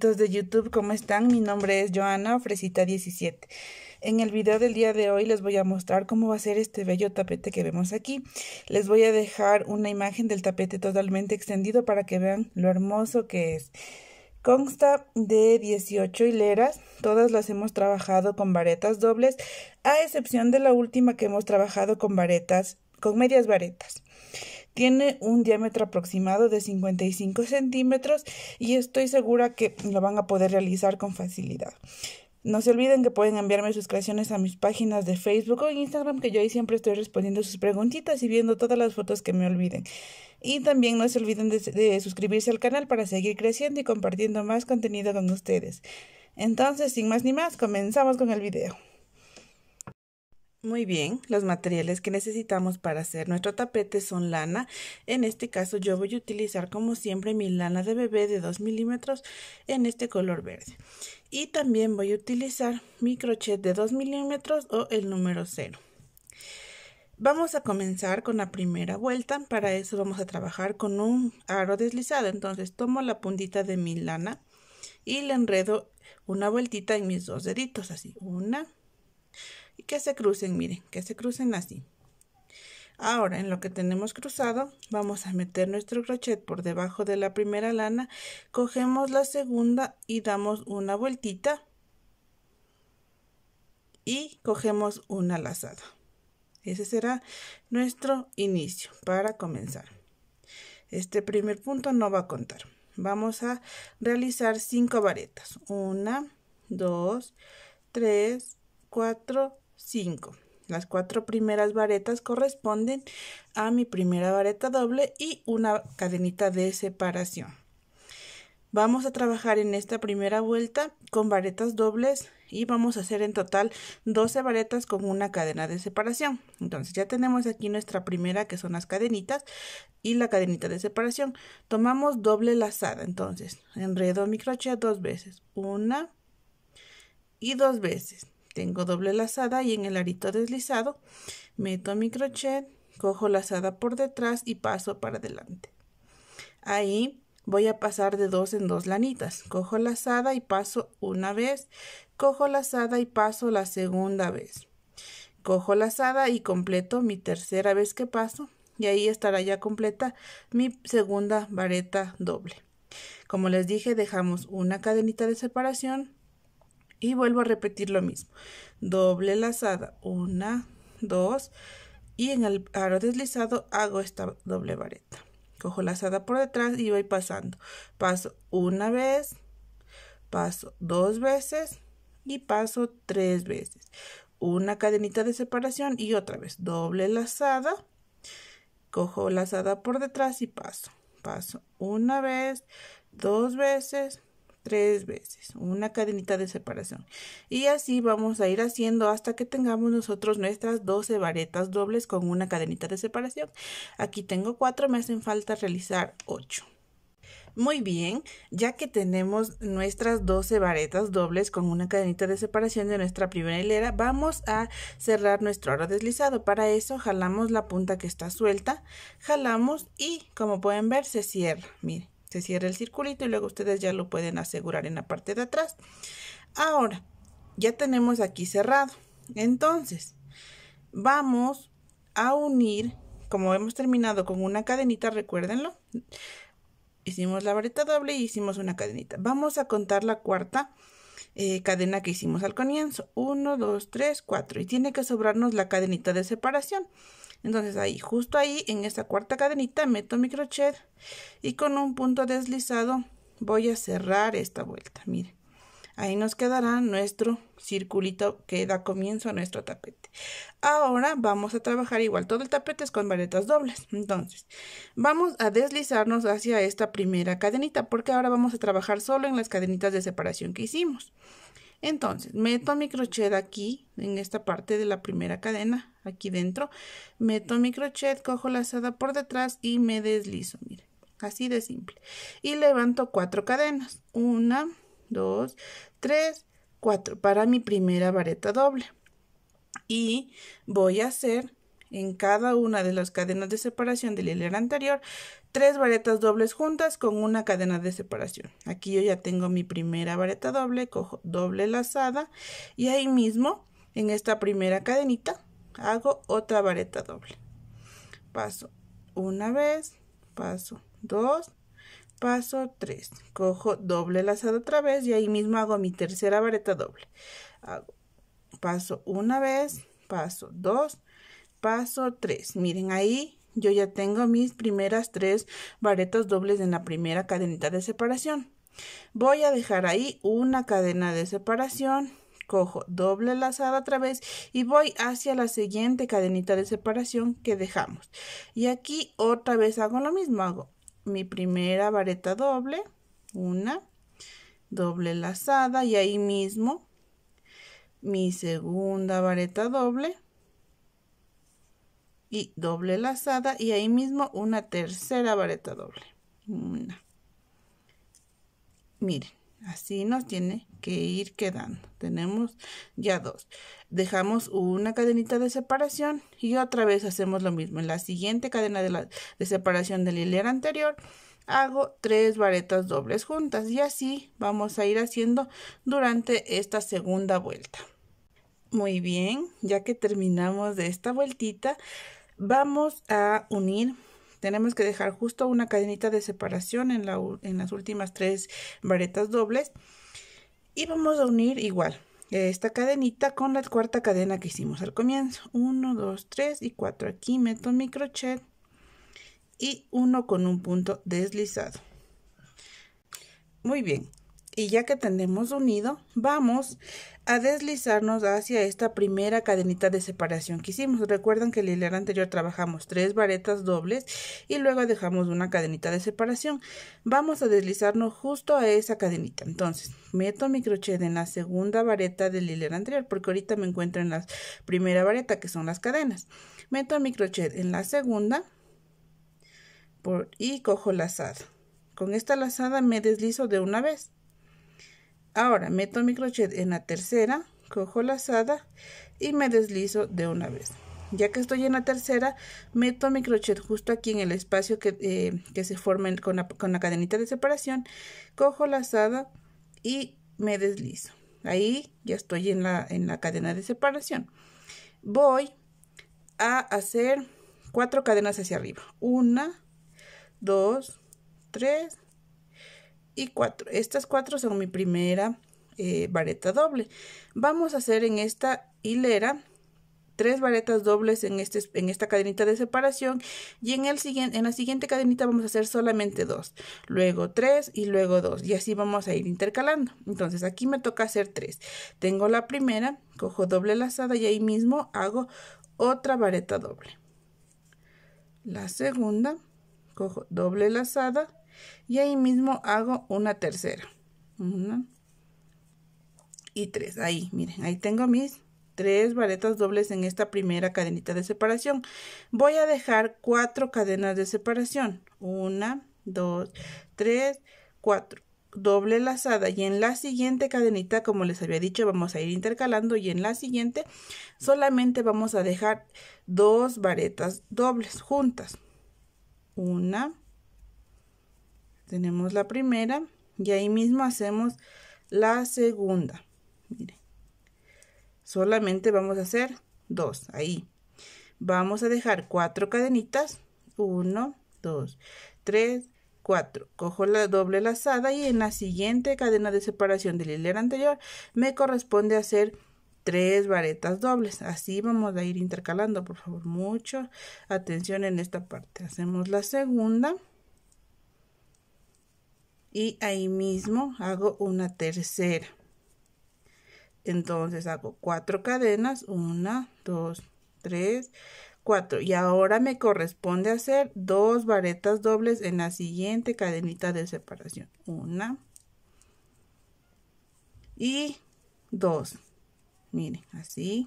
de YouTube, ¿cómo están? Mi nombre es Joana Fresita17. En el video del día de hoy les voy a mostrar cómo va a ser este bello tapete que vemos aquí. Les voy a dejar una imagen del tapete totalmente extendido para que vean lo hermoso que es. Consta de 18 hileras, todas las hemos trabajado con varetas dobles, a excepción de la última que hemos trabajado con varetas, con medias varetas. Tiene un diámetro aproximado de 55 centímetros y estoy segura que lo van a poder realizar con facilidad. No se olviden que pueden enviarme sus creaciones a mis páginas de Facebook o Instagram, que yo ahí siempre estoy respondiendo sus preguntitas y viendo todas las fotos que me olviden. Y también no se olviden de, de suscribirse al canal para seguir creciendo y compartiendo más contenido con ustedes. Entonces, sin más ni más, comenzamos con el video. Muy bien, los materiales que necesitamos para hacer nuestro tapete son lana. En este caso yo voy a utilizar como siempre mi lana de bebé de 2 milímetros en este color verde. Y también voy a utilizar mi crochet de 2 milímetros o el número 0. Vamos a comenzar con la primera vuelta. Para eso vamos a trabajar con un aro deslizado. Entonces tomo la puntita de mi lana y le enredo una vueltita en mis dos deditos. Así, una, que se crucen, miren, que se crucen así. Ahora, en lo que tenemos cruzado, vamos a meter nuestro crochet por debajo de la primera lana, cogemos la segunda y damos una vueltita y cogemos una lazada. Ese será nuestro inicio para comenzar. Este primer punto no va a contar. Vamos a realizar cinco varetas. Una, dos, tres, cuatro, 5. Las cuatro primeras varetas corresponden a mi primera vareta doble y una cadenita de separación. Vamos a trabajar en esta primera vuelta con varetas dobles y vamos a hacer en total 12 varetas con una cadena de separación. Entonces ya tenemos aquí nuestra primera que son las cadenitas y la cadenita de separación. Tomamos doble lazada, entonces enredo mi crochet dos veces, una y dos veces tengo doble lazada y en el arito deslizado meto mi crochet, cojo lazada por detrás y paso para adelante. Ahí voy a pasar de dos en dos lanitas. Cojo lazada y paso una vez, cojo lazada y paso la segunda vez. Cojo lazada y completo mi tercera vez que paso y ahí estará ya completa mi segunda vareta doble. Como les dije, dejamos una cadenita de separación, y vuelvo a repetir lo mismo doble lazada una dos y en el aro deslizado hago esta doble vareta cojo lazada por detrás y voy pasando paso una vez paso dos veces y paso tres veces una cadenita de separación y otra vez doble lazada cojo lazada por detrás y paso paso una vez dos veces tres veces, una cadenita de separación. Y así vamos a ir haciendo hasta que tengamos nosotros nuestras 12 varetas dobles con una cadenita de separación. Aquí tengo cuatro, me hacen falta realizar ocho, Muy bien, ya que tenemos nuestras 12 varetas dobles con una cadenita de separación de nuestra primera hilera, vamos a cerrar nuestro aro deslizado. Para eso jalamos la punta que está suelta, jalamos y como pueden ver se cierra, miren se cierra el circulito y luego ustedes ya lo pueden asegurar en la parte de atrás. Ahora, ya tenemos aquí cerrado. Entonces, vamos a unir, como hemos terminado con una cadenita, recuérdenlo. Hicimos la vareta doble y hicimos una cadenita. Vamos a contar la cuarta eh, cadena que hicimos al comienzo. 1, 2, 3, 4. Y tiene que sobrarnos la cadenita de separación. Entonces ahí, justo ahí, en esta cuarta cadenita, meto mi crochet y con un punto deslizado voy a cerrar esta vuelta. Miren, ahí nos quedará nuestro circulito que da comienzo a nuestro tapete. Ahora vamos a trabajar igual, todo el tapete es con varetas dobles. Entonces, vamos a deslizarnos hacia esta primera cadenita porque ahora vamos a trabajar solo en las cadenitas de separación que hicimos. Entonces, meto mi crochet aquí, en esta parte de la primera cadena, aquí dentro. Meto mi crochet, cojo la lazada por detrás y me deslizo, miren. Así de simple. Y levanto cuatro cadenas. Una, dos, tres, cuatro. Para mi primera vareta doble. Y voy a hacer en cada una de las cadenas de separación del hilera anterior tres varetas dobles juntas con una cadena de separación. Aquí yo ya tengo mi primera vareta doble, cojo doble lazada y ahí mismo en esta primera cadenita hago otra vareta doble. Paso una vez, paso dos, paso tres Cojo doble lazada otra vez y ahí mismo hago mi tercera vareta doble. Hago, paso una vez, paso dos paso 3. Miren ahí, yo ya tengo mis primeras tres varetas dobles en la primera cadenita de separación. Voy a dejar ahí una cadena de separación, cojo doble lazada otra vez y voy hacia la siguiente cadenita de separación que dejamos. Y aquí otra vez hago lo mismo, hago mi primera vareta doble, una, doble lazada y ahí mismo mi segunda vareta doble, y doble lazada y ahí mismo una tercera vareta doble una miren así nos tiene que ir quedando tenemos ya dos dejamos una cadenita de separación y otra vez hacemos lo mismo en la siguiente cadena de, separación del la hilera anterior hago tres varetas dobles juntas y así vamos a ir haciendo durante esta segunda vuelta muy bien ya que terminamos de esta vueltita Vamos a unir, tenemos que dejar justo una cadenita de separación en, las últimas tres varetas dobles y vamos a unir igual esta cadenita con la cuarta cadena que hicimos al comienzo 1 2 3 y 4 aquí meto mi crochet y uno con un punto deslizado muy bien y ya que tenemos unido vamos a a deslizarnos hacia esta primera cadenita de separación que hicimos. ...recuerden que en el hilera anterior trabajamos tres varetas dobles y luego dejamos una cadenita de separación. Vamos a deslizarnos justo a esa cadenita. Entonces, meto mi crochet en la segunda vareta del hilera anterior porque ahorita me encuentro en la primera vareta que son las cadenas. Meto mi crochet en la segunda por, y cojo lazada. Con esta lazada me deslizo de una vez. Ahora meto mi crochet en la tercera, cojo la lazada y me deslizo de una vez. Ya que estoy en la tercera, meto mi crochet justo aquí en el espacio que, eh, se forma con la, cadenita de separación, cojo la lazada y me deslizo. Ahí ya estoy en en la cadena de separación. Voy a hacer cuatro cadenas hacia arriba. Una, dos, tres, y cuatro. Estas cuatro son mi primera eh, vareta doble. Vamos a hacer en esta hilera tres varetas dobles en, este, en esta cadenita de separación y en, el en la siguiente cadenita vamos a hacer solamente dos, luego tres y luego dos y así vamos a ir intercalando. Entonces aquí me toca hacer tres. Tengo la primera, cojo doble lazada y ahí mismo hago otra vareta doble. La segunda, cojo doble lazada y ahí mismo hago una tercera. Una y tres. Ahí, miren, ahí tengo mis tres varetas dobles en esta primera cadenita de separación. Voy a dejar cuatro cadenas de separación. Una, dos, tres, cuatro. Doble lazada y en la siguiente cadenita, como les había dicho, vamos a ir intercalando y en la siguiente solamente vamos a dejar dos varetas dobles juntas. Una, tenemos la primera y ahí mismo hacemos la segunda solamente vamos a hacer dos ahí vamos a dejar cuatro cadenitas Uno, dos, tres, cuatro. cojo la doble lazada y en la siguiente cadena de separación del hilera anterior me corresponde hacer tres varetas dobles así vamos a ir intercalando por favor mucho atención en esta parte hacemos la segunda y ahí mismo hago una tercera entonces hago cuatro cadenas una dos tres cuatro y ahora me corresponde hacer dos varetas dobles en la siguiente cadenita de separación una y dos miren así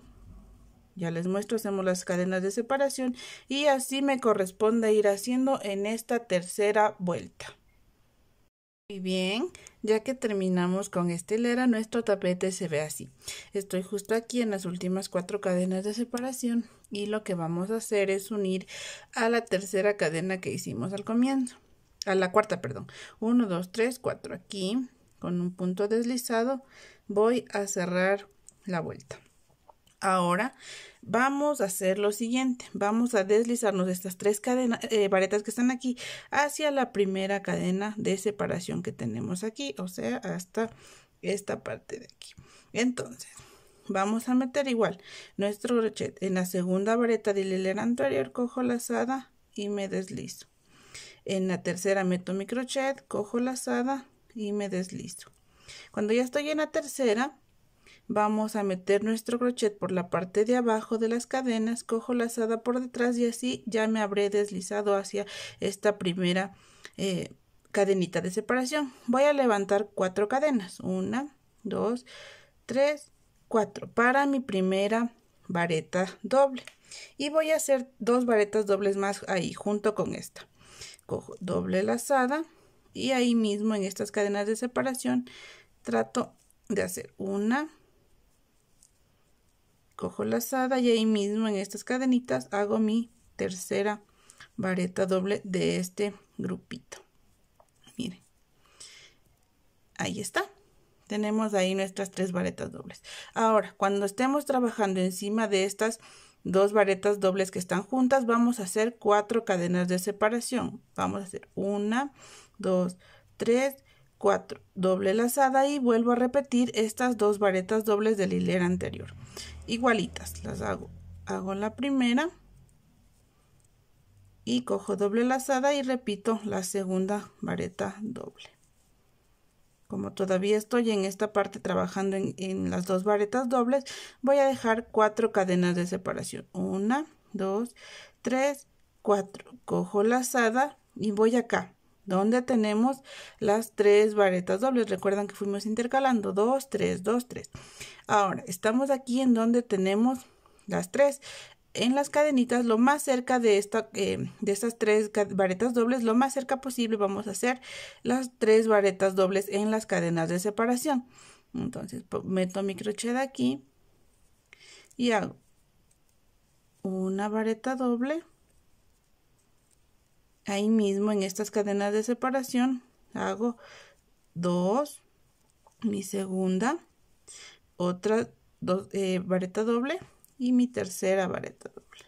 ya les muestro, hacemos las cadenas de separación y así me corresponde ir haciendo en esta tercera vuelta. Muy bien, ya que terminamos con esta hilera, nuestro tapete se ve así. Estoy justo aquí en las últimas cuatro cadenas de separación y lo que vamos a hacer es unir a la tercera cadena que hicimos al comienzo. A la cuarta, perdón. 1, 2, 3, 4. Aquí, con un punto deslizado, voy a cerrar la vuelta ahora vamos a hacer lo siguiente. Vamos a deslizarnos estas tres cadenas, eh, varetas que están aquí hacia la primera cadena de separación que tenemos aquí, o sea, hasta esta parte de aquí. Entonces, vamos a meter igual nuestro crochet en la segunda vareta del hilera anterior, cojo lazada y me deslizo. En la tercera meto mi crochet, cojo la lazada y me deslizo. Cuando ya estoy en la tercera, Vamos a meter nuestro crochet por la parte de abajo de las cadenas, cojo lazada por detrás y así ya me habré deslizado hacia esta primera eh, cadenita de separación. Voy a levantar cuatro cadenas, una, dos, tres, cuatro, para mi primera vareta doble. Y voy a hacer dos varetas dobles más ahí, junto con esta. Cojo doble lazada y ahí mismo en estas cadenas de separación trato de hacer una, Cojo lazada y ahí mismo en estas cadenitas hago mi tercera vareta doble de este grupito. Miren, ahí está. Tenemos ahí nuestras tres varetas dobles. Ahora, cuando estemos trabajando encima de estas dos varetas dobles que están juntas, vamos a hacer cuatro cadenas de separación. Vamos a hacer una, dos, tres, cuatro. Doble lazada y vuelvo a repetir estas dos varetas dobles de la hilera anterior igualitas las hago hago la primera y cojo doble lazada y repito la segunda vareta doble como todavía estoy en esta parte trabajando en, las dos varetas dobles voy a dejar cuatro cadenas de separación una dos tres cuatro cojo lazada y voy acá donde tenemos las tres varetas dobles recuerdan que fuimos intercalando dos tres dos tres Ahora, estamos aquí en donde tenemos las tres. En las cadenitas, lo más cerca de, esta, eh, de estas tres varetas dobles, lo más cerca posible vamos a hacer las tres varetas dobles en las cadenas de separación. Entonces, meto mi crochet aquí y hago una vareta doble. Ahí mismo en estas cadenas de separación hago dos, mi segunda, otra eh, vareta doble y mi tercera vareta doble.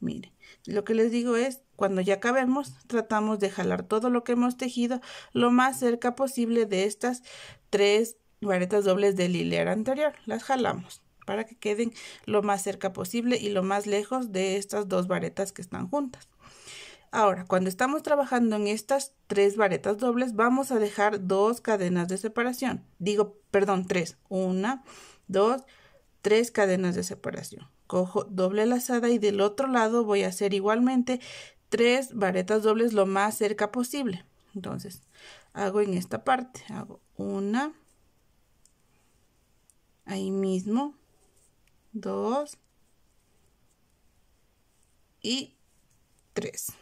Mire, lo que les digo es, cuando ya acabemos, tratamos de jalar todo lo que hemos tejido lo más cerca posible de estas tres varetas dobles del anterior. Las jalamos para que queden lo más cerca posible y lo más lejos de estas dos varetas que están juntas. Ahora, cuando estamos trabajando en estas tres varetas dobles, vamos a dejar dos cadenas de separación. Digo, perdón, tres. Una, dos, tres cadenas de separación. Cojo doble lazada y del otro lado voy a hacer igualmente tres varetas dobles lo más cerca posible. Entonces, hago en esta parte. Hago una, ahí mismo, dos y tres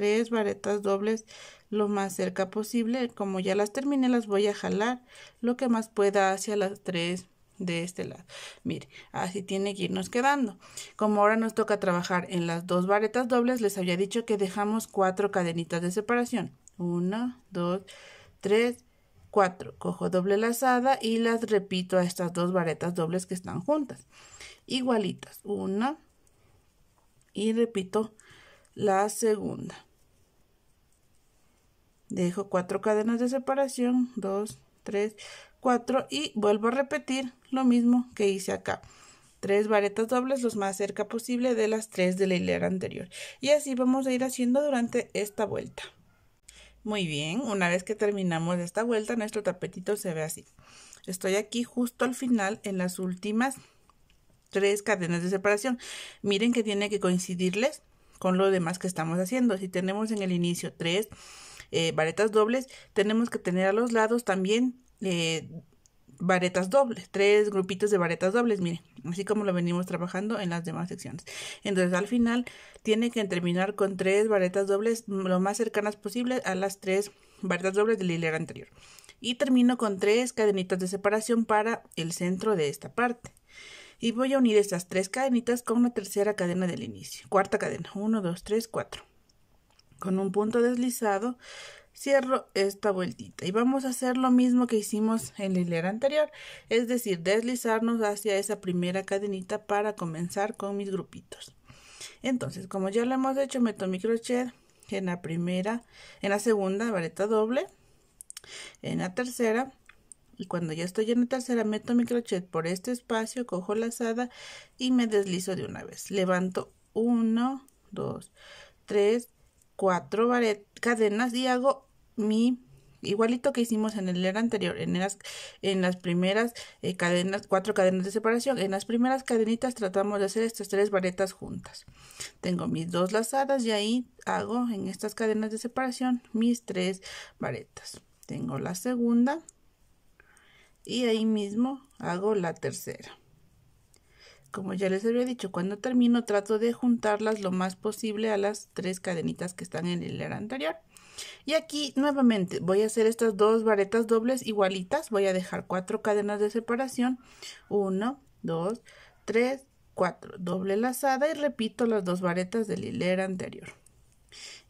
tres varetas dobles lo más cerca posible. Como ya las terminé, las voy a jalar lo que más pueda hacia las tres de este lado. Mire, así tiene que irnos quedando. Como ahora nos toca trabajar en las dos varetas dobles, les había dicho que dejamos cuatro cadenitas de separación. Una, dos, tres, cuatro. Cojo doble lazada y las repito a estas dos varetas dobles que están juntas. Igualitas. Una y repito la segunda dejo cuatro cadenas de separación dos tres cuatro y vuelvo a repetir lo mismo que hice acá tres varetas dobles los más cerca posible de las tres de la hilera anterior y así vamos a ir haciendo durante esta vuelta muy bien una vez que terminamos esta vuelta nuestro tapetito se ve así estoy aquí justo al final en las últimas tres cadenas de separación miren que tiene que coincidirles con lo demás que estamos haciendo si tenemos en el inicio tres eh, varetas dobles, tenemos que tener a los lados también eh, varetas dobles, tres grupitos de varetas dobles, miren, así como lo venimos trabajando en las demás secciones. Entonces al final tiene que terminar con tres varetas dobles lo más cercanas posible a las tres varetas dobles de la hilera anterior. Y termino con tres cadenitas de separación para el centro de esta parte. Y voy a unir estas tres cadenitas con una tercera cadena del inicio, cuarta cadena, 1, 2, 3, 4 con un punto deslizado cierro esta vueltita y vamos a hacer lo mismo que hicimos en la hilera anterior es decir deslizarnos hacia esa primera cadenita para comenzar con mis grupitos entonces como ya lo hemos hecho meto mi crochet en la primera en la segunda vareta doble en la tercera y cuando ya estoy en la tercera meto mi crochet por este espacio cojo la lazada y me deslizo de una vez levanto 1 2 3 cuatro cadenas y hago mi igualito que hicimos en el era anterior, en las, en las primeras eh, cadenas, cuatro cadenas de separación, en las primeras cadenitas tratamos de hacer estas tres varetas juntas. Tengo mis dos lazadas y ahí hago en estas cadenas de separación mis tres varetas. Tengo la segunda y ahí mismo hago la tercera. Como ya les había dicho, cuando termino trato de juntarlas lo más posible a las tres cadenitas que están en el hilera anterior. Y aquí nuevamente voy a hacer estas dos varetas dobles igualitas. Voy a dejar cuatro cadenas de separación. uno dos tres cuatro Doble lazada y repito las dos varetas del la hilera anterior.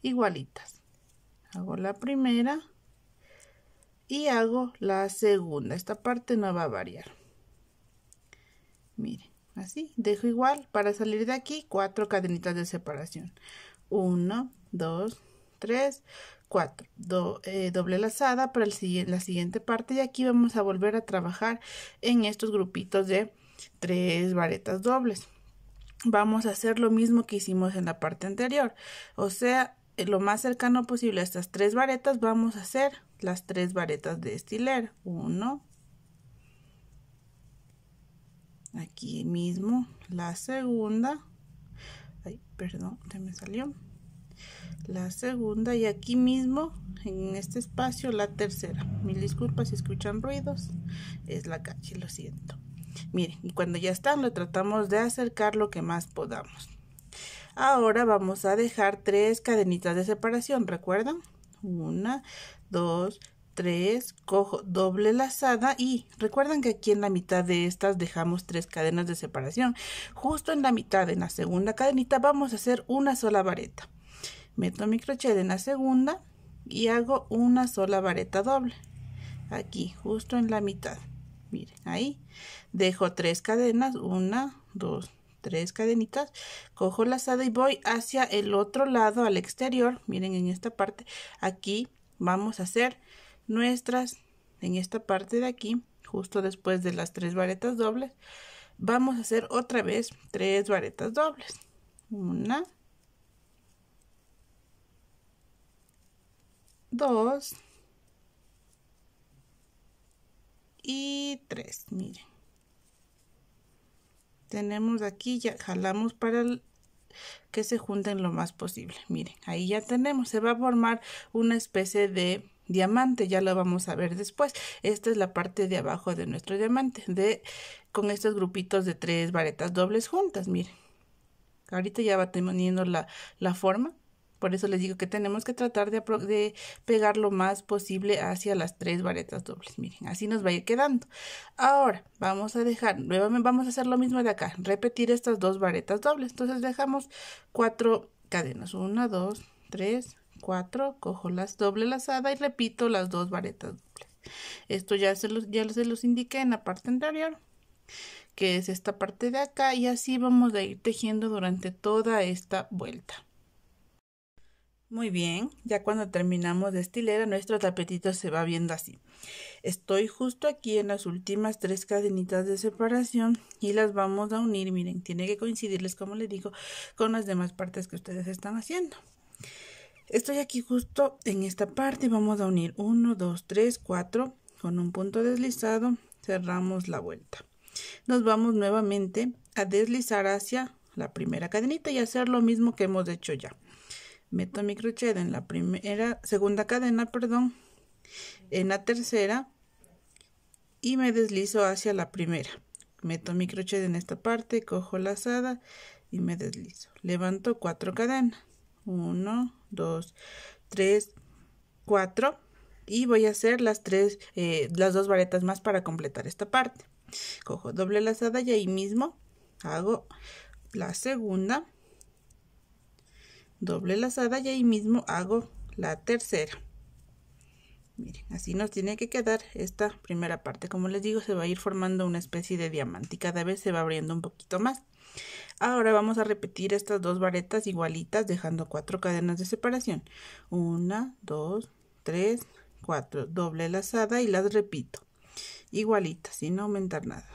Igualitas. Hago la primera y hago la segunda. Esta parte no va a variar. Miren. Así, dejo igual para salir de aquí cuatro cadenitas de separación. 1, 2, 3, 4. doble lazada para la siguiente parte y aquí vamos a volver a trabajar en estos grupitos de tres varetas dobles. Vamos a hacer lo mismo que hicimos en la parte anterior, o sea, eh, lo más cercano posible a estas tres varetas vamos a hacer las tres varetas de estilera. 1, aquí mismo la segunda ay perdón se me salió la segunda y aquí mismo en este espacio la tercera mil disculpas si escuchan ruidos es la calle lo siento miren y cuando ya están lo tratamos de acercar lo que más podamos ahora vamos a dejar tres cadenitas de separación recuerdan una dos 3, cojo doble lazada y recuerdan que aquí en la mitad de estas dejamos tres cadenas de separación. Justo en la mitad, en la segunda cadenita, vamos a hacer una sola vareta. Meto mi crochet en la segunda y hago una sola vareta doble. Aquí, justo en la mitad. Miren, ahí. Dejo tres cadenas, una, dos, tres cadenitas, cojo lazada y voy hacia el otro lado, al exterior. Miren, en esta parte, aquí vamos a hacer nuestras, en esta parte de aquí, justo después de las tres varetas dobles, vamos a hacer otra vez tres varetas dobles. Una, dos y tres. Miren, tenemos aquí ya jalamos para que se junten lo más posible. Miren, ahí ya tenemos, se va a formar una especie de diamante, ya lo vamos a ver después. Esta es la parte de abajo de nuestro diamante, de, con estos grupitos de tres varetas dobles juntas, miren. Ahorita ya va teniendo la, la forma, por eso les digo que tenemos que tratar de, de, pegar lo más posible hacia las tres varetas dobles. Miren, así nos va a ir quedando. Ahora, vamos a dejar, nuevamente vamos a hacer lo mismo de acá. Repetir estas dos varetas dobles. Entonces dejamos cuatro cadenas. Una, dos, tres, 4, cojo las doble lazada y repito las dos varetas dobles. Esto ya se los, ya se los indiqué en la parte anterior, que es esta parte de acá y así vamos a ir tejiendo durante toda esta vuelta. Muy bien, ya cuando terminamos de estilera nuestro tapetito se va viendo así. Estoy justo aquí en las últimas tres cadenitas de separación y las vamos a unir, miren, tiene que coincidirles como les digo con las demás partes que ustedes están haciendo. Estoy aquí justo en esta parte. Vamos a unir 1, 2, 3, 4 con un punto deslizado. Cerramos la vuelta. Nos vamos nuevamente a deslizar hacia la primera cadenita y hacer lo mismo que hemos hecho ya. Meto mi crochet en la primera, segunda cadena, perdón, en la tercera y me deslizo hacia la primera. Meto mi crochet en esta parte, cojo la lazada y me deslizo. Levanto cuatro cadenas. 1, 2, 3, 4 y voy a hacer las tres, eh, las dos varetas más para completar esta parte. Cojo doble lazada y ahí mismo hago la segunda, doble lazada y ahí mismo hago la tercera. Miren, así nos tiene que quedar esta primera parte. Como les digo, se va a ir formando una especie de diamante y cada vez se va abriendo un poquito más. Ahora vamos a repetir estas dos varetas igualitas dejando cuatro cadenas de separación. Una, dos, tres, cuatro. Doble lazada y las repito. Igualitas, sin aumentar nada.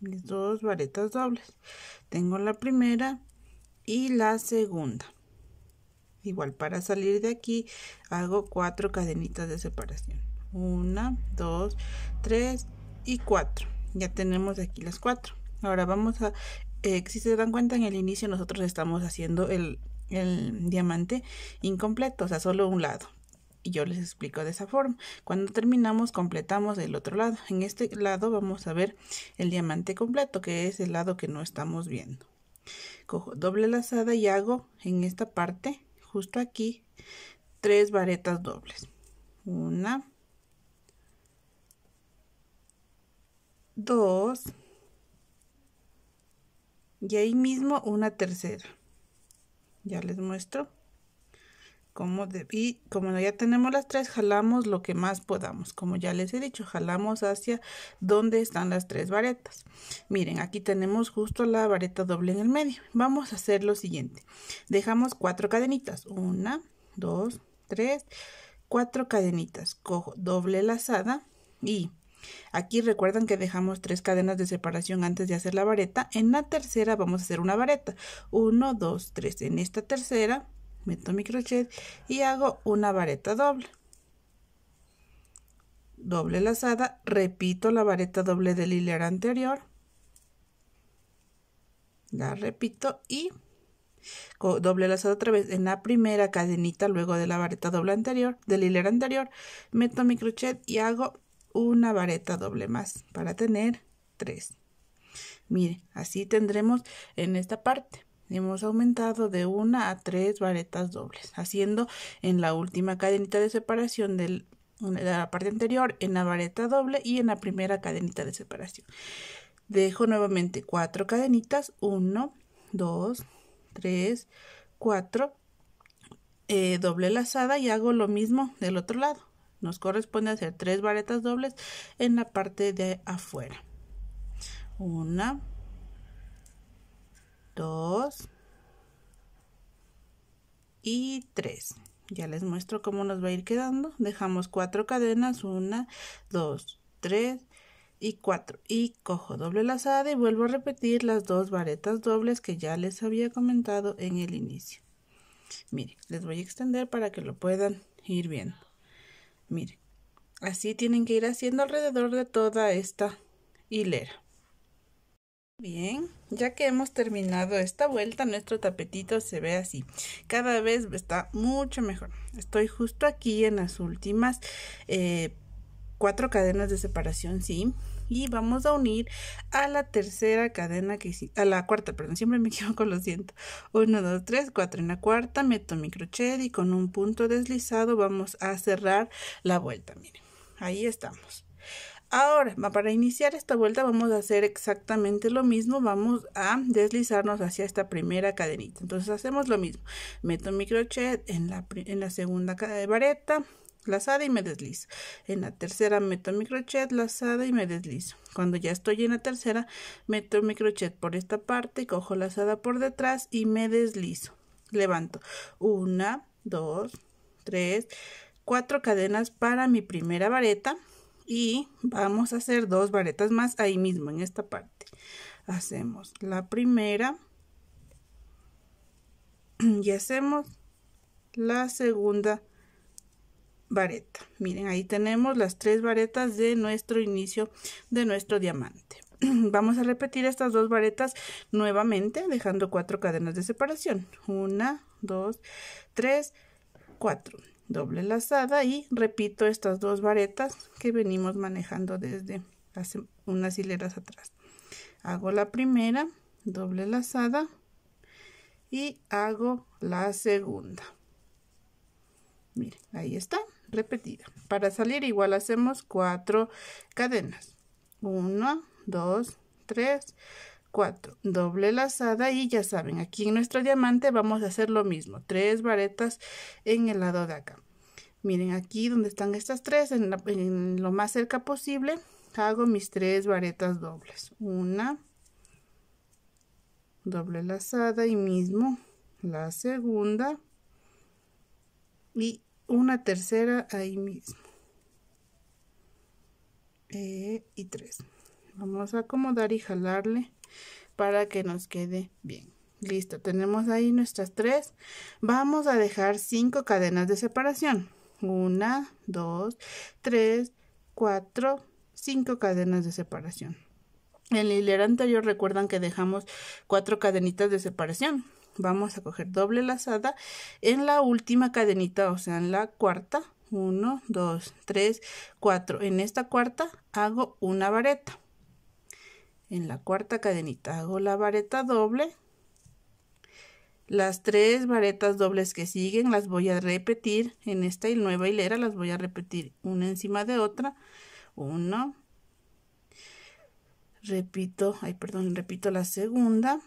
Mis dos varetas dobles. Tengo la primera y la segunda igual para salir de aquí hago cuatro cadenitas de separación una dos tres y cuatro ya tenemos aquí las cuatro ahora vamos a eh, si se dan cuenta en el inicio nosotros estamos haciendo el, el diamante incompleto o sea solo un lado y yo les explico de esa forma. Cuando terminamos completamos el otro lado. En este lado vamos a ver el diamante completo que es el lado que no estamos viendo. Cojo doble lazada y hago en esta parte justo aquí, tres varetas dobles. Una, dos, y ahí mismo una tercera. Ya les muestro y como ya tenemos las tres, jalamos lo que más podamos. Como ya les he dicho, jalamos hacia donde están las tres varetas. Miren, aquí tenemos justo la vareta doble en el medio. Vamos a hacer lo siguiente. Dejamos cuatro cadenitas. Una, dos, tres, cuatro cadenitas. Cojo doble lazada y Aquí recuerdan que dejamos tres cadenas de separación antes de hacer la vareta. En la tercera vamos a hacer una vareta. Uno, dos, tres. En esta tercera meto mi crochet y hago una vareta doble doble lazada repito la vareta doble del hilera anterior la repito y doble lazada otra vez en la primera cadenita luego de la vareta doble anterior del hilera anterior meto mi crochet y hago una vareta doble más para tener tres mire así tendremos en esta parte Hemos aumentado de una a tres varetas dobles, haciendo en la última cadenita de separación del, de la parte anterior en la vareta doble y en la primera cadenita de separación. Dejo nuevamente cuatro cadenitas, 1, 2, 3, 4, doble lazada y hago lo mismo del otro lado. Nos corresponde hacer tres varetas dobles en la parte de afuera. Una, 2 y 3. Ya les muestro cómo nos va a ir quedando. Dejamos cuatro cadenas, 1, 2, 3 y 4. Y cojo doble lazada y vuelvo a repetir las dos varetas dobles que ya les había comentado en el inicio. Miren, les voy a extender para que lo puedan ir viendo. Miren, así tienen que ir haciendo alrededor de toda esta hilera. Bien, ya que hemos terminado esta vuelta, nuestro tapetito se ve así. Cada vez está mucho mejor. Estoy justo aquí en las últimas eh, cuatro cadenas de separación, sí. Y vamos a unir a la tercera cadena que a la cuarta, perdón, siempre me equivoco, lo siento. Uno, dos, tres, cuatro. En la cuarta meto mi crochet y con un punto deslizado vamos a cerrar la vuelta, miren. Ahí estamos. Ahora, para iniciar esta vuelta vamos a hacer exactamente lo mismo, vamos a deslizarnos hacia esta primera cadenita. Entonces hacemos lo mismo, meto microchet en la, en la segunda vareta, lazada y me deslizo. En la tercera meto microchet, lazada y me deslizo. Cuando ya estoy en la tercera, meto microchet por esta parte, cojo lazada por detrás y me deslizo. Levanto una, dos, tres, cuatro cadenas para mi primera vareta y vamos a hacer dos varetas más ahí mismo en esta parte hacemos la primera y hacemos la segunda vareta miren ahí tenemos las tres varetas de nuestro inicio de nuestro diamante vamos a repetir estas dos varetas nuevamente dejando cuatro cadenas de separación una dos tres cuatro doble lazada y repito estas dos varetas que venimos manejando desde hace unas hileras atrás hago la primera doble lazada y hago la segunda miren ahí está repetida para salir igual hacemos cuatro cadenas 1 2 3 4. Doble lazada y ya saben, aquí en nuestro diamante vamos a hacer lo mismo. Tres varetas en el lado de acá. Miren aquí donde están estas tres, en, lo más cerca posible, hago mis tres varetas dobles. Una, doble lazada y mismo la segunda y una tercera ahí mismo. Eh, y tres. Vamos a acomodar y jalarle para que nos quede bien. Listo, tenemos ahí nuestras tres. Vamos a dejar cinco cadenas de separación. Una, dos, tres, cuatro, cinco cadenas de separación. En la hilera anterior recuerdan que dejamos cuatro cadenitas de separación. Vamos a coger doble lazada en la última cadenita, o sea, en la cuarta. Uno, dos, tres, cuatro. En esta cuarta hago una vareta en la cuarta cadenita hago la vareta doble las tres varetas dobles que siguen las voy a repetir en esta nueva hilera las voy a repetir una encima de otra uno repito ay perdón repito la segunda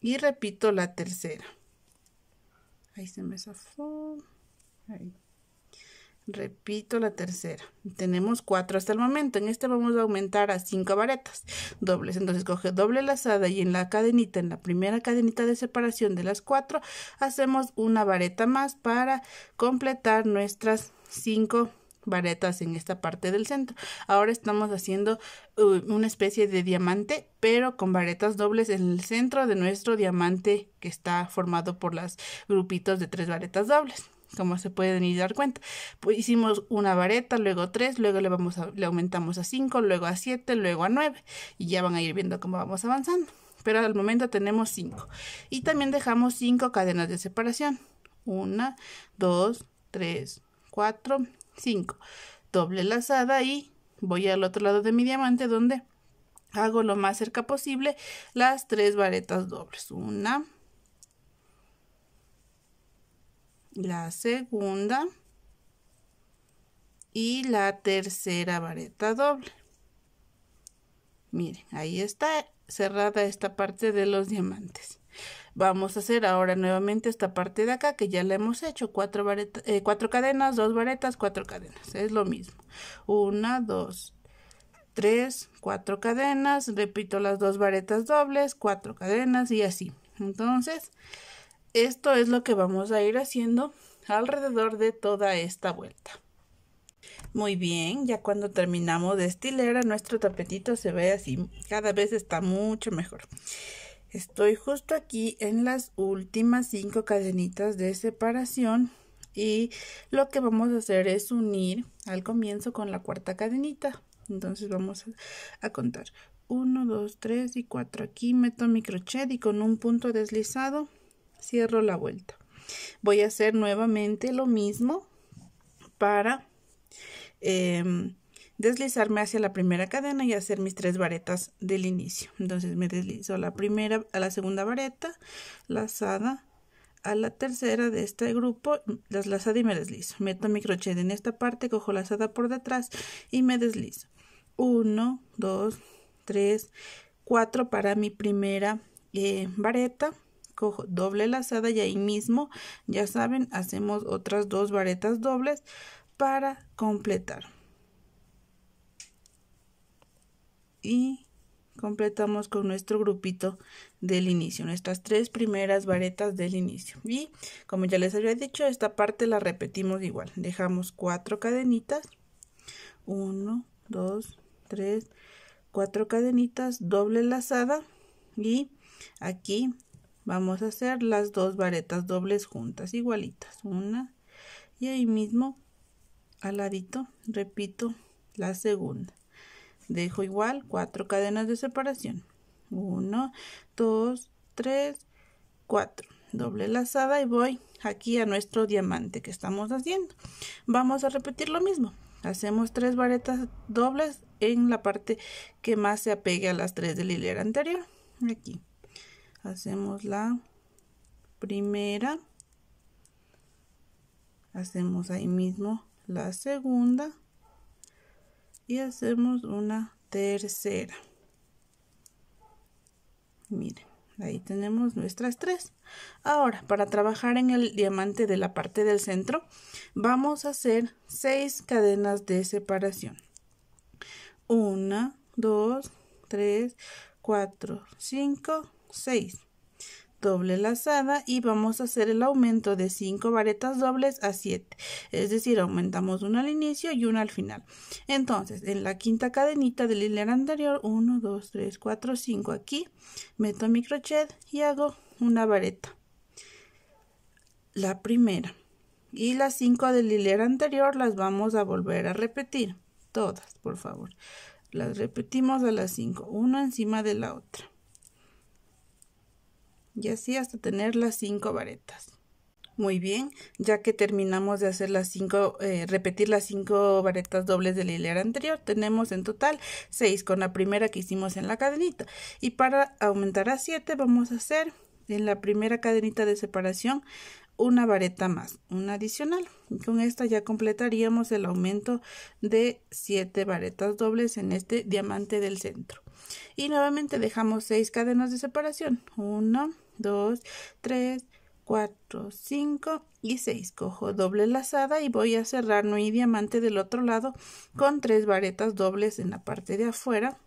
y repito la tercera ahí se me zafó ahí Repito la tercera. Tenemos cuatro hasta el momento. En este vamos a aumentar a cinco varetas dobles. Entonces coge doble lazada y en la cadenita, en la primera cadenita de separación de las cuatro, hacemos una vareta más para completar nuestras cinco varetas en esta parte del centro. Ahora estamos haciendo uh, una especie de diamante, pero con varetas dobles en el centro de nuestro diamante que está formado por las grupitos de tres varetas dobles como se pueden ir dar cuenta. Pues hicimos una vareta, luego tres, luego le, vamos a, le aumentamos a cinco, luego a siete, luego a nueve y ya van a ir viendo cómo vamos avanzando. Pero al momento tenemos cinco. Y también dejamos cinco cadenas de separación. Una, dos, tres, cuatro, cinco. Doble lazada y voy al otro lado de mi diamante donde hago lo más cerca posible las tres varetas dobles. Una, la segunda y la tercera vareta doble. Miren, ahí está cerrada esta parte de los diamantes. Vamos a hacer ahora nuevamente esta parte de acá que ya la hemos hecho. Cuatro, vareta, eh, cuatro cadenas, dos varetas, cuatro cadenas. Es lo mismo. Una, dos, tres, cuatro cadenas. Repito las dos varetas dobles, cuatro cadenas y así. Entonces, esto es lo que vamos a ir haciendo alrededor de toda esta vuelta. Muy bien, ya cuando terminamos de estilera nuestro tapetito se ve así, cada vez está mucho mejor. Estoy justo aquí en las últimas cinco cadenitas de separación y lo que vamos a hacer es unir al comienzo con la cuarta cadenita. Entonces vamos a contar 1, 2, 3 y 4. Aquí meto mi crochet y con un punto deslizado cierro la vuelta voy a hacer nuevamente lo mismo para em, deslizarme hacia la primera cadena y hacer mis tres varetas del inicio entonces me deslizo a la primera a la segunda vareta lazada a la tercera de este grupo lazada y me deslizo meto mi crochet en esta parte cojo lazada por detrás y me deslizo 1 2 3 4 para mi primera eh, vareta cojo doble lazada y ahí mismo, ya saben, hacemos otras dos varetas dobles para completar. Y completamos con nuestro grupito del inicio, nuestras tres primeras varetas del inicio. Y como ya les había dicho, esta parte la repetimos igual. Dejamos cuatro cadenitas. 1, 2, 3, cuatro cadenitas, doble lazada y aquí vamos a hacer las dos varetas dobles juntas igualitas una y ahí mismo al ladito repito la segunda dejo igual cuatro cadenas de separación 1 dos, tres, cuatro. doble lazada y voy aquí a nuestro diamante que estamos haciendo vamos a repetir lo mismo hacemos tres varetas dobles en la parte que más se apegue a las tres de la hilera anterior aquí hacemos la primera hacemos ahí mismo la segunda y hacemos una tercera miren ahí tenemos nuestras tres ahora para trabajar en el diamante de la parte del centro vamos a hacer seis cadenas de separación una dos tres cuatro cinco 6 doble lazada y vamos a hacer el aumento de 5 varetas dobles a 7 es decir aumentamos una al inicio y una al final entonces en la quinta cadenita del hilera anterior 1 2 3 4 5 aquí meto mi crochet y hago una vareta la primera y las 5 del hilera anterior las vamos a volver a repetir todas por favor las repetimos a las 5 una encima de la otra y así hasta tener las cinco varetas. Muy bien, ya que terminamos de hacer las cinco eh, repetir las cinco varetas dobles del la hilera anterior, tenemos en total seis con la primera que hicimos en la cadenita. Y para aumentar a siete vamos a hacer en la primera cadenita de separación una vareta más, una adicional. con esta ya completaríamos el aumento de siete varetas dobles en este diamante del centro. Y nuevamente dejamos seis cadenas de separación. 1, 2, 3, 4, 5 y 6. Cojo doble lazada y voy a cerrar mi diamante del otro lado con tres varetas dobles en la parte de afuera,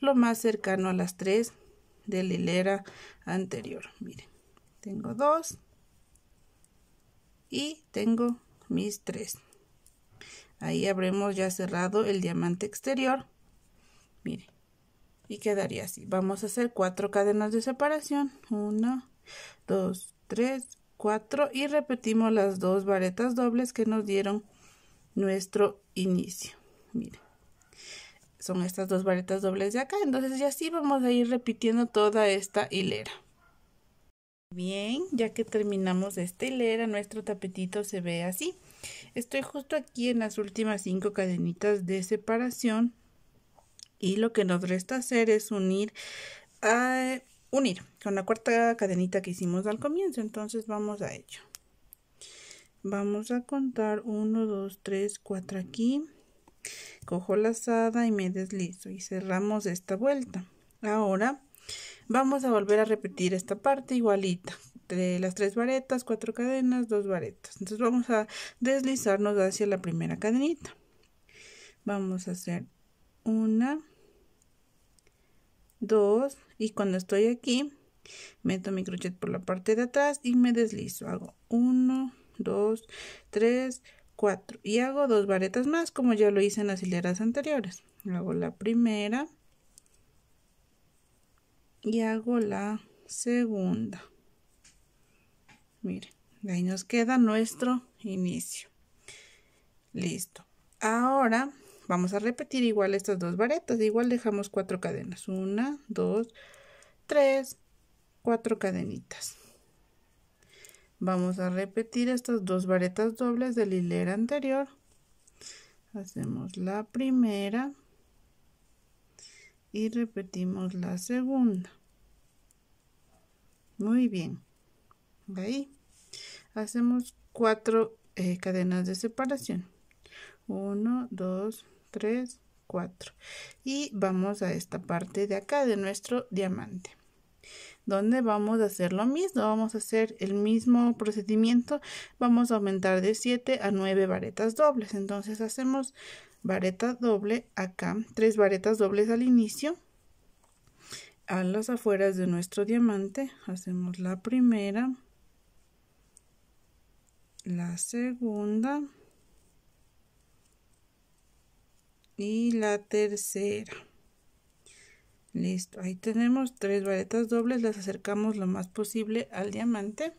lo más cercano a las tres de la hilera anterior. Miren, tengo dos y tengo mis tres Ahí habremos ya cerrado el diamante exterior y quedaría así. Vamos a hacer cuatro cadenas de separación. 1, dos tres cuatro y repetimos las dos varetas dobles que nos dieron nuestro inicio. Miren, son estas dos varetas dobles de acá. Entonces ya así vamos a ir repitiendo toda esta hilera. Bien, ya que terminamos esta hilera, nuestro tapetito se ve así. Estoy justo aquí en las últimas cinco cadenitas de separación y lo que nos resta hacer es unir a ah, unir con la cuarta cadenita que hicimos al comienzo entonces vamos a ello vamos a contar 1 2 3 4 aquí cojo la lazada y me deslizo y cerramos esta vuelta ahora vamos a volver a repetir esta parte igualita de las tres varetas cuatro cadenas dos varetas entonces vamos a deslizarnos hacia la primera cadenita vamos a hacer una 2 y cuando estoy aquí meto mi crochet por la parte de atrás y me deslizo hago 1 2 3 4 y hago dos varetas más como ya lo hice en las hileras anteriores hago la primera y hago la segunda miren ahí nos queda nuestro inicio listo ahora Vamos a repetir igual estas dos varetas. Igual dejamos cuatro cadenas. Una, dos, tres, cuatro cadenitas. Vamos a repetir estas dos varetas dobles de la hilera anterior. Hacemos la primera y repetimos la segunda. Muy bien. Ahí. Hacemos cuatro eh, cadenas de separación. 1, 2, 3, 4. Y vamos a esta parte de acá de nuestro diamante donde vamos a hacer lo mismo, vamos a hacer el mismo procedimiento, vamos a aumentar de 7 a 9 varetas dobles, entonces hacemos vareta doble acá, tres varetas dobles al inicio, a las afueras de nuestro diamante, hacemos la primera, la segunda, y la tercera listo ahí tenemos tres varetas dobles las acercamos lo más posible al diamante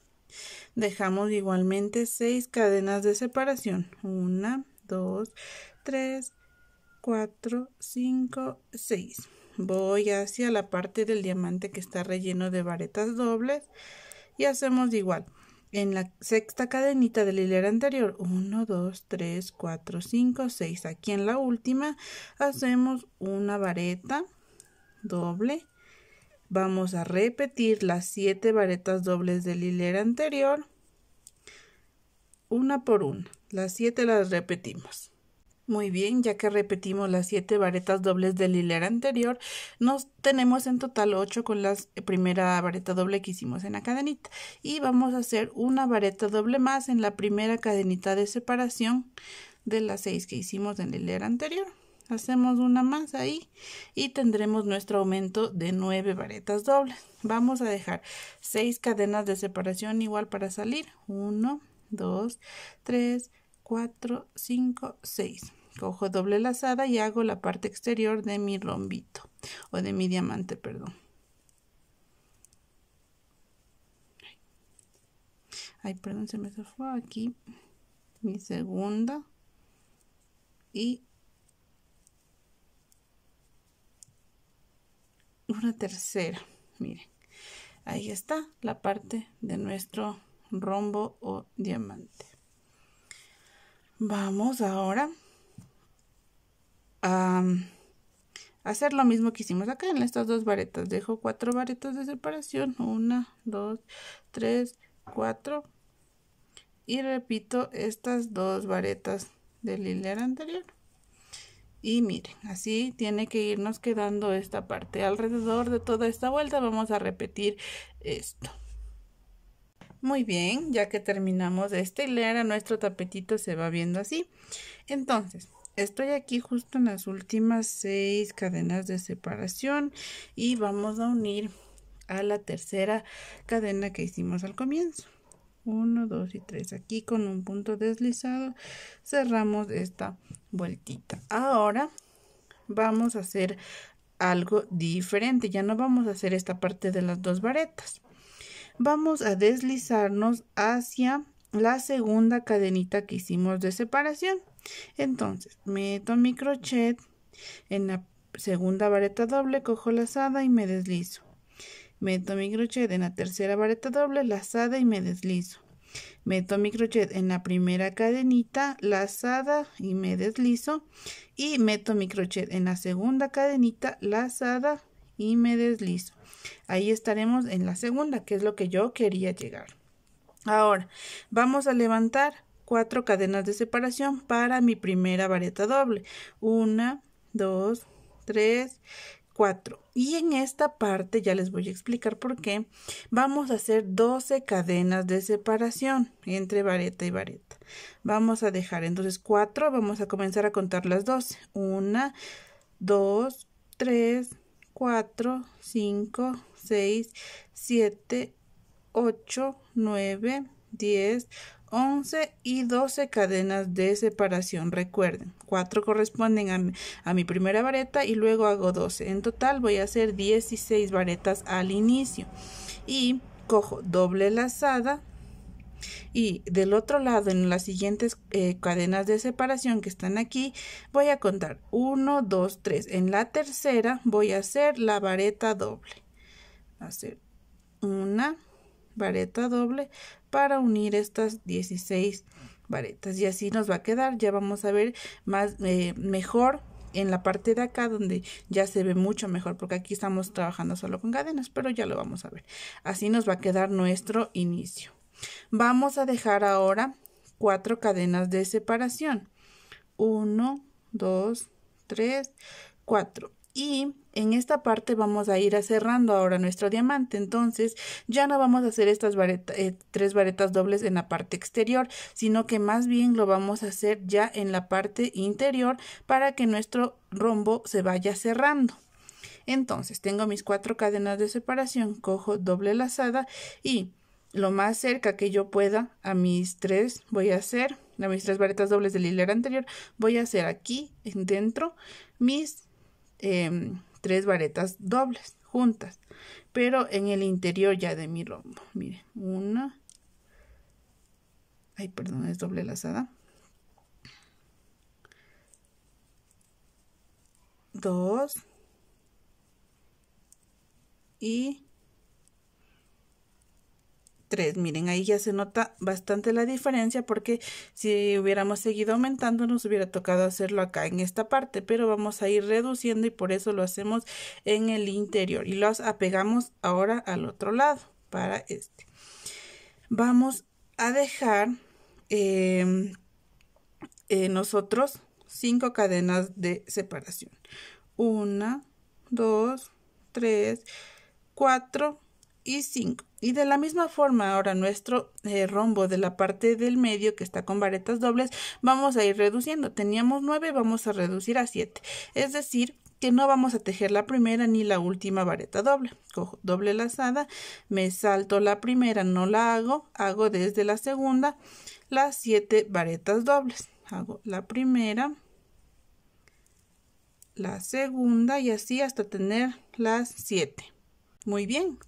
dejamos igualmente seis cadenas de separación una dos tres cuatro cinco seis voy hacia la parte del diamante que está relleno de varetas dobles y hacemos igual en la sexta cadenita del hilera anterior, 1, 2, 3, 4, 5, 6. Aquí en la última hacemos una vareta doble. Vamos a repetir las 7 varetas dobles del hilera anterior. Una por una. Las 7 las repetimos. Muy bien, ya que repetimos las siete varetas dobles del hiler anterior, nos tenemos en total 8 con la primera vareta doble que hicimos en la cadenita. Y vamos a hacer una vareta doble más en la primera cadenita de separación de las 6 que hicimos en la hilera anterior. Hacemos una más ahí y tendremos nuestro aumento de 9 varetas dobles. Vamos a dejar 6 cadenas de separación igual para salir. 1, 2, 3, 4, 5, 6. Cojo doble lazada y hago la parte exterior de mi rombito o de mi diamante, perdón. Ay, perdón, se me fue aquí mi segunda y una tercera. Miren, ahí está la parte de nuestro rombo o diamante. Vamos ahora a hacer lo mismo que hicimos acá en estas dos varetas. Dejo cuatro varetas de separación. Una, dos, tres, cuatro. Y repito estas dos varetas del hilera anterior. Y miren, así tiene que irnos quedando esta parte. Alrededor de toda esta vuelta vamos a repetir esto. Muy bien, ya que terminamos de hilera, este, nuestro tapetito se va viendo así. Entonces, estoy aquí justo en las últimas seis cadenas de separación y vamos a unir a la tercera cadena que hicimos al comienzo. 1, 2 y 3. Aquí con un punto deslizado cerramos esta vueltita. Ahora vamos a hacer algo diferente. Ya no vamos a hacer esta parte de las dos varetas vamos a deslizarnos hacia la segunda cadenita que hicimos de separación. Entonces, meto mi crochet en la segunda vareta doble, cojo lazada y me deslizo. Meto mi crochet en la tercera vareta doble, lazada y me deslizo. Meto mi crochet en la primera cadenita, lazada y me deslizo. Y meto mi crochet en la segunda cadenita, lazada y me deslizo. Ahí estaremos en la segunda, que es lo que yo quería llegar. Ahora, vamos a levantar cuatro cadenas de separación para mi primera vareta doble. Una, dos, tres, cuatro. Y en esta parte, ya les voy a explicar por qué, vamos a hacer 12 cadenas de separación entre vareta y vareta. Vamos a dejar entonces cuatro, vamos a comenzar a contar las 12. Una, dos, tres, 4, 5, 6, 7, 8, 9, 10, 11 y 12 cadenas de separación. Recuerden, 4 corresponden a mi, primera vareta y luego hago 12. En total voy a hacer 16 varetas al inicio. Y cojo doble lazada, y del otro lado, en las siguientes eh, cadenas de separación que están aquí, voy a contar 1, 2, 3. En la tercera voy a hacer la vareta doble. Hacer una vareta doble para unir estas 16 varetas. Y así nos va a quedar. Ya vamos a ver más eh, mejor en la parte de acá donde ya se ve mucho mejor porque aquí estamos trabajando solo con cadenas pero ya lo vamos a ver así nos va a quedar nuestro inicio Vamos a dejar ahora cuatro cadenas de separación. 1, 2, 3, 4. Y en esta parte vamos a ir cerrando ahora nuestro diamante. Entonces ya no vamos a hacer estas eh, tres varetas dobles en la parte exterior, sino que más bien lo vamos a hacer ya en la parte interior para que nuestro rombo se vaya cerrando. Entonces tengo mis cuatro cadenas de separación, cojo doble lazada y lo más cerca que yo pueda a mis tres voy a hacer a mis tres varetas dobles del la hilera anterior voy a hacer aquí dentro mis em, tres varetas dobles juntas pero en el interior ya de mi rombo miren una ay perdón es doble lazada dos y 3. Miren, ahí ya se nota bastante la diferencia porque si hubiéramos seguido aumentando nos hubiera tocado hacerlo acá en esta parte, pero vamos a ir reduciendo y por eso lo hacemos en el interior y los apegamos ahora al otro lado para este. Vamos a dejar em, eh, nosotros 5 cadenas de separación. 1, 2, 3, 4 y 5. Y de la misma forma ahora nuestro eh, rombo de la parte del medio que está con varetas dobles vamos a ir reduciendo. Teníamos 9, vamos a reducir a 7. Es decir, que no vamos a tejer la primera ni la última vareta doble. Cojo doble lazada, me salto la primera, no la hago, hago desde la segunda las 7 varetas dobles. Hago la primera, la segunda y así hasta tener las 7. Muy bien,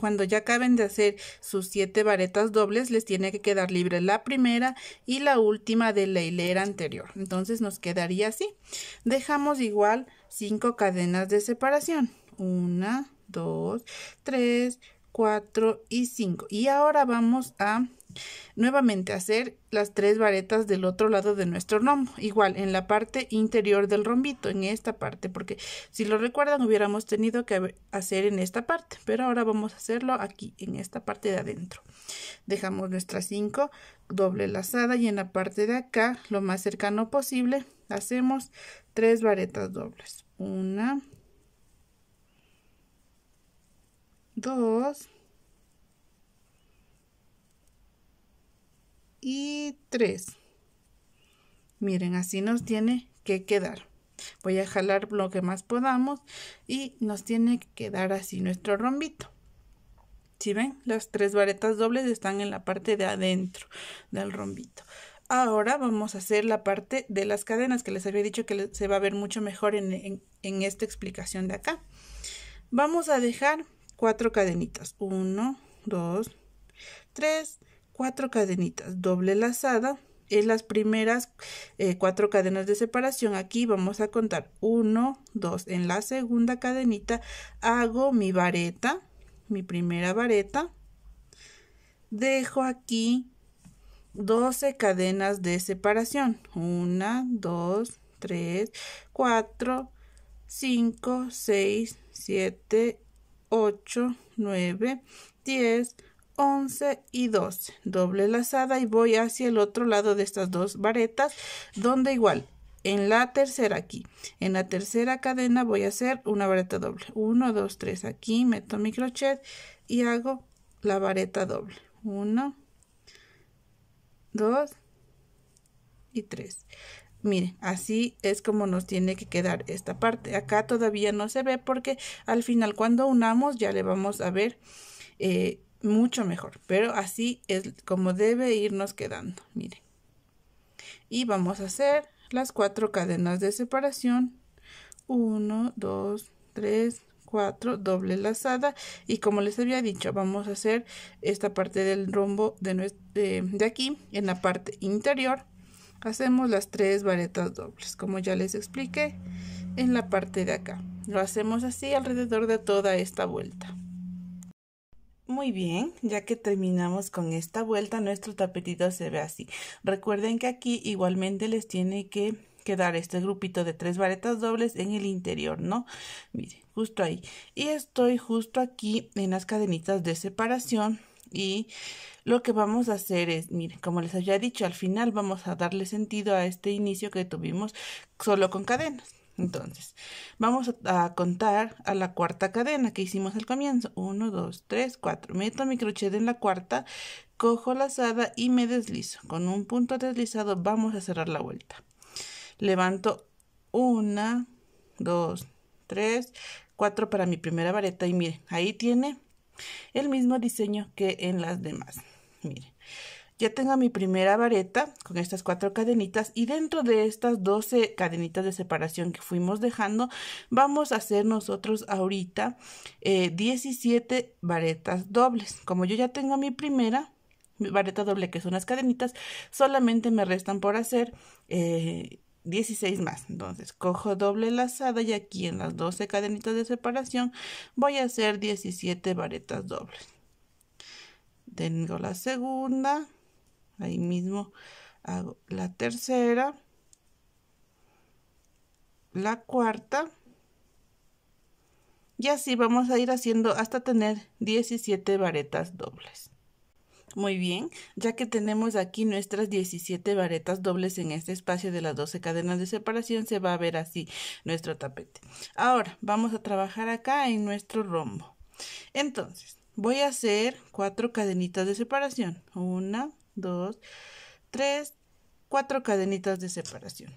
cuando ya acaben de hacer sus siete varetas dobles, les tiene que quedar libre la primera y la última de la hilera anterior. Entonces nos quedaría así. Dejamos igual cinco cadenas de separación. Una, dos, tres, cuatro y cinco. Y ahora vamos a Nuevamente hacer las tres varetas del otro lado de nuestro rombo, igual en la parte interior del rombito, en esta parte, porque si lo recuerdan hubiéramos tenido que hacer en esta parte, pero ahora vamos a hacerlo aquí, en esta parte de adentro. Dejamos nuestras cinco doble lazada y en la parte de acá, lo más cercano posible, hacemos tres varetas dobles. Una, dos, y tres Miren, así nos tiene que quedar. Voy a jalar lo que más podamos y nos tiene que quedar así nuestro rombito. Si ven, las tres varetas dobles están en la parte de adentro del rombito. Ahora vamos a hacer la parte de las cadenas que les había dicho que se va a ver mucho mejor en, esta explicación de acá. Vamos a dejar cuatro cadenitas. 1, 2, tres cuatro cadenitas doble lazada en las primeras eh, cuatro cadenas de separación aquí vamos a contar 1 2 en la segunda cadenita hago mi vareta mi primera vareta dejo aquí 12 cadenas de separación 1 2 3 4 5 6 7 8 9 10 11 y 12. Doble lazada y voy hacia el otro lado de estas dos varetas, donde igual, en la tercera aquí, en la tercera cadena voy a hacer una vareta doble. 1, 2, 3, aquí meto mi crochet y hago la vareta doble. 1, 2 y 3. Miren, así es como nos tiene que quedar esta parte. Acá todavía no se ve porque al final cuando unamos ya le vamos a ver eh, mucho mejor, pero así es como debe irnos quedando, miren. Y vamos a hacer las cuatro cadenas de separación. 1, 2, 3, 4, doble lazada. Y como les había dicho, vamos a hacer esta parte del rombo de, de aquí, en la parte interior. Hacemos las tres varetas dobles, como ya les expliqué, en la parte de acá. Lo hacemos así alrededor de toda esta vuelta. Muy bien, ya que terminamos con esta vuelta, nuestro tapetito se ve así. Recuerden que aquí igualmente les tiene que quedar este grupito de tres varetas dobles en el interior, ¿no? Miren, justo ahí. Y estoy justo aquí en las cadenitas de separación y lo que vamos a hacer es, miren, como les había dicho, al final vamos a darle sentido a este inicio que tuvimos solo con cadenas. Entonces, vamos a contar a la cuarta cadena que hicimos al comienzo. 1, 2, 3, 4. Meto mi crochet en la cuarta, cojo la lazada y me deslizo. Con un punto deslizado vamos a cerrar la vuelta. Levanto una, 2, tres, cuatro para mi primera vareta. Y miren, ahí tiene el mismo diseño que en las demás. Miren, ya tengo mi primera vareta con estas cuatro cadenitas y dentro de estas 12 cadenitas de separación que fuimos dejando, vamos a hacer nosotros ahorita 17 eh, varetas dobles. Como yo ya tengo mi primera, vareta doble que son las cadenitas, solamente me restan por hacer 16 eh, más. Entonces cojo doble lazada y aquí en las 12 cadenitas de separación voy a hacer 17 varetas dobles. Tengo la segunda, ahí mismo hago la tercera la cuarta y así vamos a ir haciendo hasta tener 17 varetas dobles muy bien, ya que tenemos aquí nuestras 17 varetas dobles en este espacio de las 12 cadenas de separación, se va a ver así nuestro tapete. Ahora, vamos a trabajar acá en nuestro rombo. Entonces, voy a hacer cuatro cadenitas de separación. Una, dos, tres, cuatro cadenitas de separación.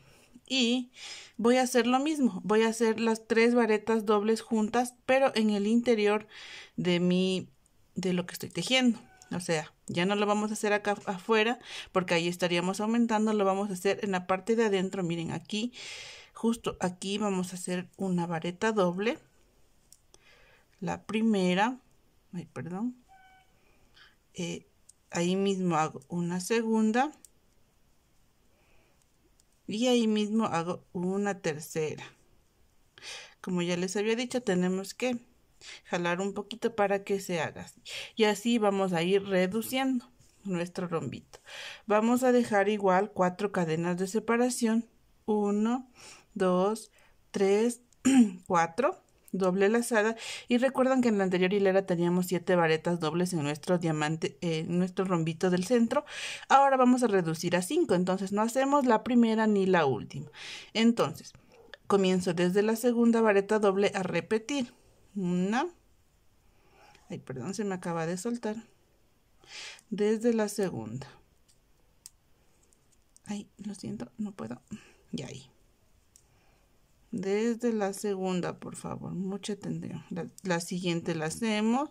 Y voy a hacer lo mismo, voy a hacer las tres varetas dobles juntas, pero en el interior de mi de lo que estoy tejiendo. O sea, ya no lo vamos a hacer acá afuera porque ahí estaríamos aumentando, lo vamos a hacer en la parte de adentro. Miren, aquí, justo aquí vamos a hacer una vareta doble. La primera, ay, perdón, eh, ahí mismo hago una segunda y ahí mismo hago una tercera como ya les había dicho tenemos que jalar un poquito para que se haga así. y así vamos a ir reduciendo nuestro rombito vamos a dejar igual cuatro cadenas de separación 1 2 3 cuatro doble lazada y recuerdan que en la anterior hilera teníamos siete varetas dobles en nuestro diamante, en nuestro rombito del centro, ahora vamos a reducir a cinco, entonces no hacemos la primera ni la última. Entonces, comienzo desde la segunda vareta doble a repetir. Una. Ay, perdón, se me acaba de soltar. Desde la segunda. Ay, lo siento, no puedo. Ya ahí desde la segunda, por favor, mucha atención. La, siguiente la hacemos,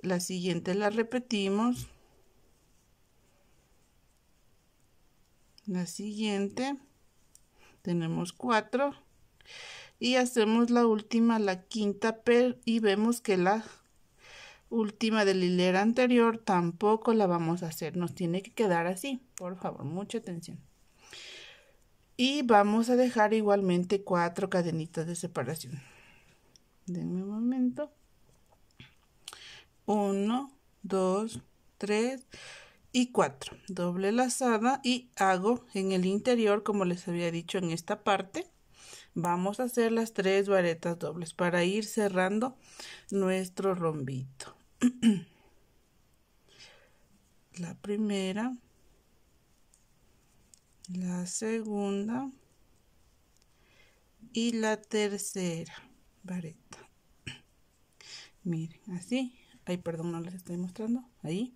la siguiente la repetimos, la siguiente, tenemos cuatro, y hacemos la última, la quinta, pero y vemos que la última de la hilera anterior tampoco la vamos a hacer, nos tiene que quedar así, por favor, mucha atención. Y vamos a dejar igualmente cuatro cadenitas de separación. Denme un momento. Uno, dos, tres y cuatro. Doble lazada y hago en el interior, como les había dicho en esta parte, vamos a hacer las tres varetas dobles para ir cerrando nuestro rombito. La primera la segunda y la tercera vareta miren así ay perdón no les estoy mostrando ahí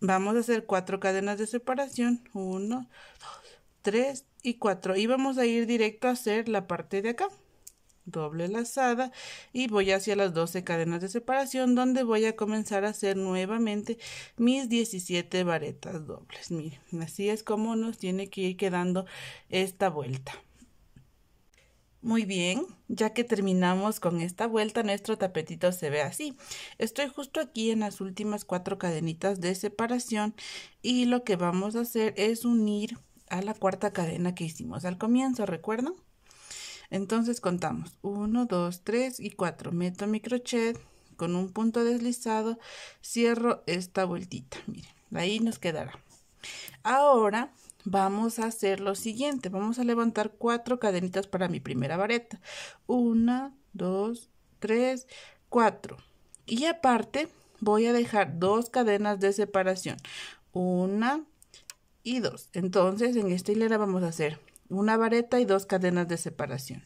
vamos a hacer cuatro cadenas de separación uno dos tres y cuatro y vamos a ir directo a hacer la parte de acá doble lazada y voy hacia las 12 cadenas de separación donde voy a comenzar a hacer nuevamente mis 17 varetas dobles. Miren, así es como nos tiene que ir quedando esta vuelta. Muy bien, ya que terminamos con esta vuelta, nuestro tapetito se ve así. Estoy justo aquí en las últimas cuatro cadenitas de separación y lo que vamos a hacer es unir a la cuarta cadena que hicimos al comienzo, ¿recuerdan? Entonces contamos 1, 2, 3 y 4. Meto mi crochet con un punto deslizado, cierro esta vueltita. Miren, ahí nos quedará. Ahora vamos a hacer lo siguiente. Vamos a levantar cuatro cadenitas para mi primera vareta. 1, 2, 3, 4. Y aparte voy a dejar dos cadenas de separación. Una y dos. Entonces en esta hilera vamos a hacer una vareta y dos cadenas de separación.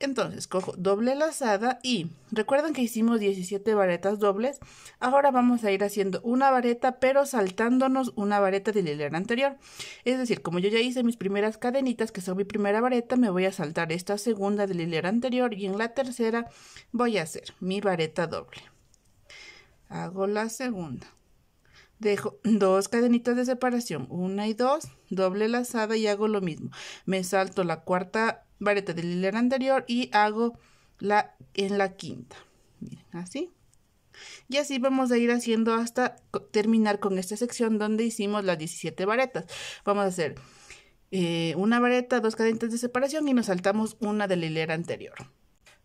Entonces, cojo doble lazada y recuerden que hicimos 17 varetas dobles. Ahora vamos a ir haciendo una vareta, pero saltándonos una vareta de la anterior. Es decir, como yo ya hice mis primeras cadenitas, que son mi primera vareta, me voy a saltar esta segunda del la anterior y en la tercera voy a hacer mi vareta doble. Hago la segunda. Dejo dos cadenitas de separación, una y dos, doble lazada y hago lo mismo. Me salto la cuarta vareta del hilera anterior y hago la en la quinta. Miren, así. Y así vamos a ir haciendo hasta terminar con esta sección donde hicimos las 17 varetas. Vamos a hacer eh, una vareta, dos cadenitas de separación y nos saltamos una de la hilera anterior.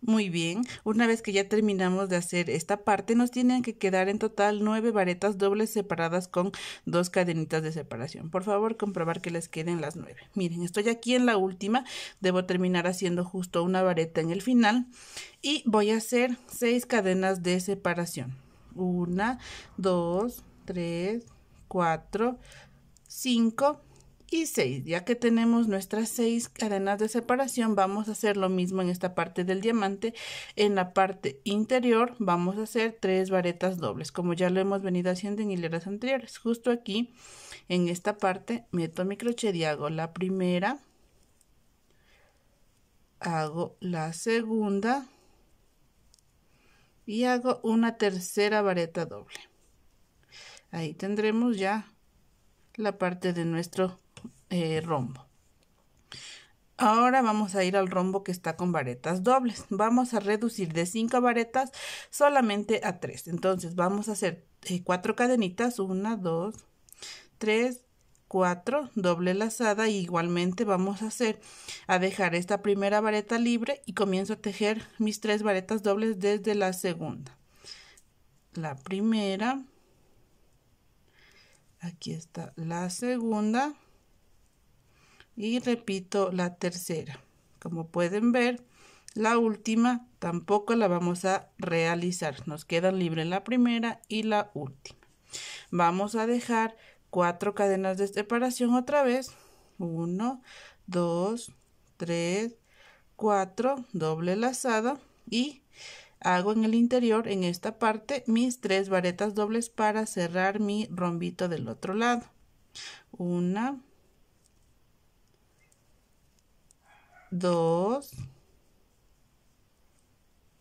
Muy bien, una vez que ya terminamos de hacer esta parte, nos tienen que quedar en total nueve varetas dobles separadas con dos cadenitas de separación. Por favor, comprobar que les queden las nueve. Miren, estoy aquí en la última, debo terminar haciendo justo una vareta en el final y voy a hacer seis cadenas de separación. Una, dos, tres, cuatro, cinco ya que tenemos nuestras seis cadenas de separación, vamos a hacer lo mismo en esta parte del diamante. En la parte interior vamos a hacer tres varetas dobles, como ya lo hemos venido haciendo en hileras anteriores. Justo aquí, en esta parte, meto mi crochet y hago la primera, hago la segunda y hago una tercera vareta doble. Ahí tendremos ya la parte de nuestro eh, rombo. Ahora vamos a ir al rombo que está con varetas dobles. Vamos a reducir de 5 varetas solamente a 3. Entonces vamos a hacer eh, cuatro cadenitas. 1, 2, 3, 4, doble lazada. E igualmente vamos a hacer, a dejar esta primera vareta libre y comienzo a tejer mis tres varetas dobles desde la segunda. La primera, aquí está la segunda y repito la tercera como pueden ver la última tampoco la vamos a realizar nos quedan libre la primera y la última vamos a dejar cuatro cadenas de separación otra vez 1 2 3 4 doble lazada y hago en el interior en esta parte mis tres varetas dobles para cerrar mi rombito del otro lado una dos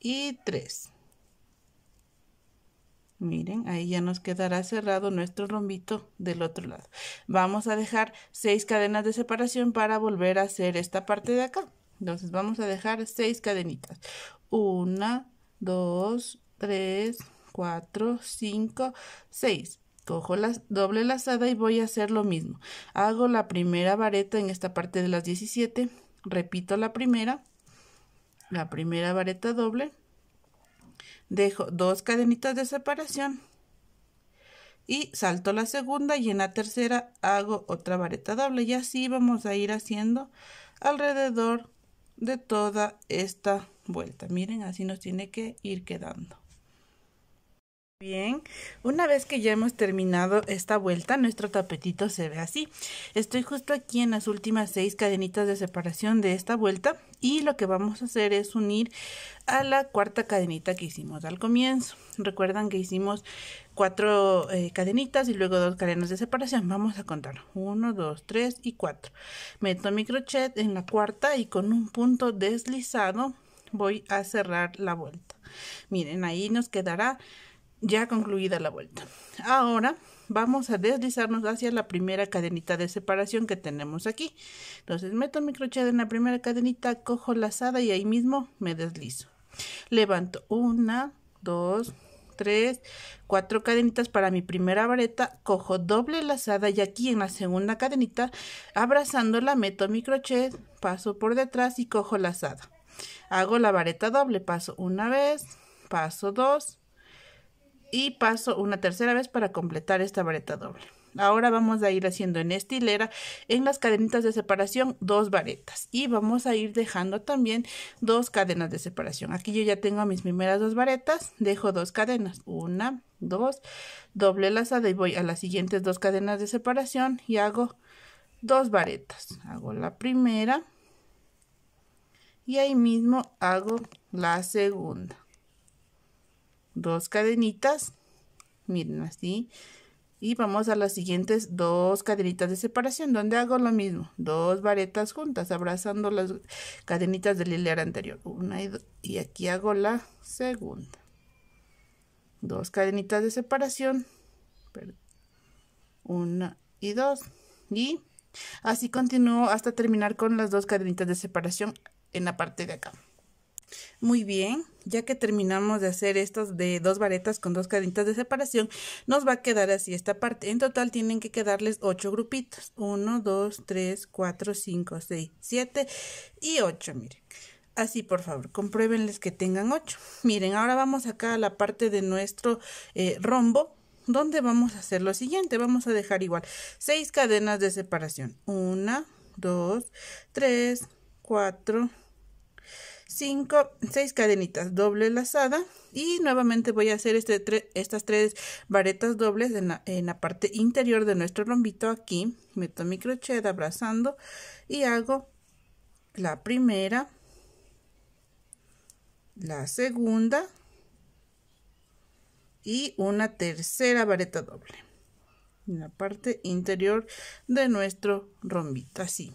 y tres miren ahí ya nos quedará cerrado nuestro rombito del otro lado vamos a dejar seis cadenas de separación para volver a hacer esta parte de acá entonces vamos a dejar seis cadenitas una 2, 3, 4, 5, 6. Cojo la doble lazada y voy a hacer lo mismo. Hago la primera vareta en esta parte de las 17. Repito la primera. La primera vareta doble. Dejo dos cadenitas de separación. Y salto la segunda y en la tercera hago otra vareta doble. Y así vamos a ir haciendo alrededor de toda esta vuelta. Miren, así nos tiene que ir quedando. Bien, una vez que ya hemos terminado esta vuelta, nuestro tapetito se ve así. Estoy justo aquí en las últimas seis cadenitas de separación de esta vuelta y lo que vamos a hacer es unir a la cuarta cadenita que hicimos al comienzo. Recuerdan que hicimos cuatro eh, cadenitas y luego dos cadenas de separación. Vamos a contar. Uno, dos, tres y cuatro. Meto mi crochet en la cuarta y con un punto deslizado voy a cerrar la vuelta. Miren, ahí nos quedará ya concluida la vuelta. Ahora vamos a deslizarnos hacia la primera cadenita de separación que tenemos aquí. Entonces meto mi crochet en la primera cadenita, cojo lazada y ahí mismo me deslizo. Levanto una, dos, tres, cuatro cadenitas para mi primera vareta, cojo doble lazada y aquí en la segunda cadenita, abrazándola, meto mi crochet, paso por detrás y cojo lazada. Hago la vareta doble, paso una vez, paso dos y paso una tercera vez para completar esta vareta doble. Ahora vamos a ir haciendo en esta hilera, en las cadenitas de separación, dos varetas. Y vamos a ir dejando también dos cadenas de separación. Aquí yo ya tengo mis primeras dos varetas, dejo dos cadenas. Una, dos, doble lazada y voy a las siguientes dos cadenas de separación y hago dos varetas. Hago la primera, y ahí mismo hago la segunda dos cadenitas miren así y vamos a las siguientes dos cadenitas de separación donde hago lo mismo dos varetas juntas abrazando las cadenitas del anterior una y, dos, y aquí hago la segunda dos cadenitas de separación una y dos y así continúo hasta terminar con las dos cadenitas de separación en la parte de acá. Muy bien, ya que terminamos de hacer estas de dos varetas con dos cadenitas de separación, nos va a quedar así esta parte. En total tienen que quedarles ocho grupitos. 1, 2, 3, 4, 5, 6, 7 y 8, miren. Así, por favor, compruébenles que tengan ocho Miren, ahora vamos acá a la parte de nuestro eh, rombo donde vamos a hacer lo siguiente. Vamos a dejar igual seis cadenas de separación. 1, 2, 3, 4, 5, 6 cadenitas doble lazada y nuevamente voy a hacer este estas tres varetas dobles en la, en la, parte interior de nuestro rombito aquí meto mi crochet abrazando y hago la primera la segunda y una tercera vareta doble en la parte interior de nuestro rombito así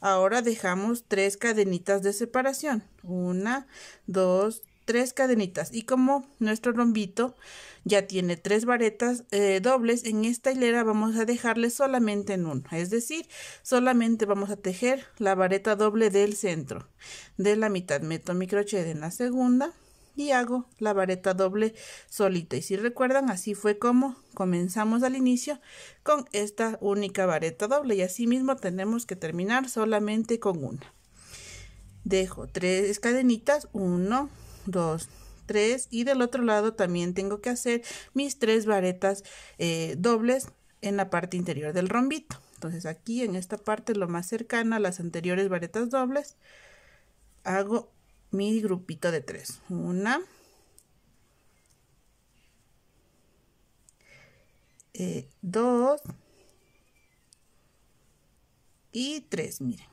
Ahora dejamos tres cadenitas de separación. Una, dos, tres cadenitas. Y como nuestro rombito ya tiene tres varetas eh, dobles, en esta hilera vamos a dejarle solamente en uno. Es decir, solamente vamos a tejer la vareta doble del centro. De la mitad meto mi crochet en la segunda y hago la vareta doble solita. Y si recuerdan, así fue como comenzamos al inicio con esta única vareta doble y así mismo tenemos que terminar solamente con una. Dejo tres cadenitas, uno dos tres y del otro lado también tengo que hacer mis tres varetas eh, dobles en la parte interior del rombito. Entonces aquí en esta parte lo más cercana a las anteriores varetas dobles hago mi grupito de tres. Una. Eh, dos. Y tres, miren.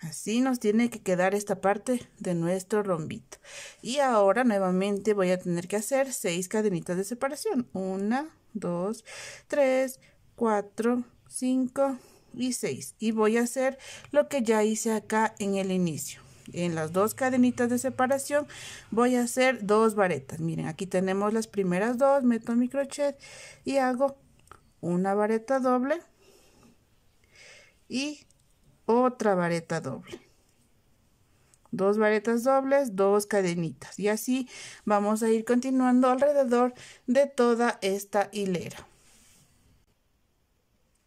Así nos tiene que quedar esta parte de nuestro rombito. Y ahora nuevamente voy a tener que hacer seis cadenitas de separación. Una, dos, tres, cuatro, cinco, y 6 y voy a hacer lo que ya hice acá en el inicio en las dos cadenitas de separación voy a hacer dos varetas miren aquí tenemos las primeras dos meto mi crochet y hago una vareta doble y otra vareta doble dos varetas dobles dos cadenitas y así vamos a ir continuando alrededor de toda esta hilera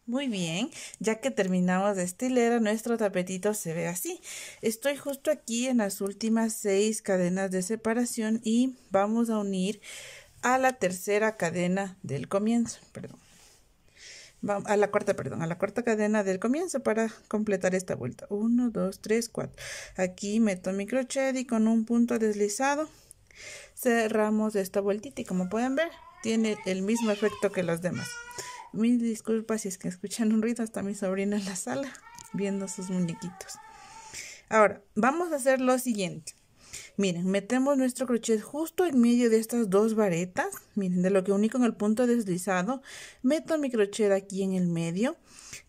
muy bien, ya que terminamos de estilera, nuestro tapetito se ve así. Estoy justo aquí en las últimas seis cadenas de separación y vamos a unir a la tercera cadena del comienzo, perdón. A la cuarta, perdón, a la cuarta cadena del comienzo para completar esta vuelta. 1, 2, 3, 4. Aquí meto mi crochet y con un punto deslizado cerramos esta vueltita y como pueden ver tiene el mismo efecto que las demás. Mil disculpas si es que escuchan un ruido, hasta mi sobrina en la sala viendo sus muñequitos. Ahora, vamos a hacer lo siguiente. Miren, metemos nuestro crochet justo en medio de estas dos varetas. Miren, de lo que uní en el punto deslizado, meto mi crochet aquí en el medio,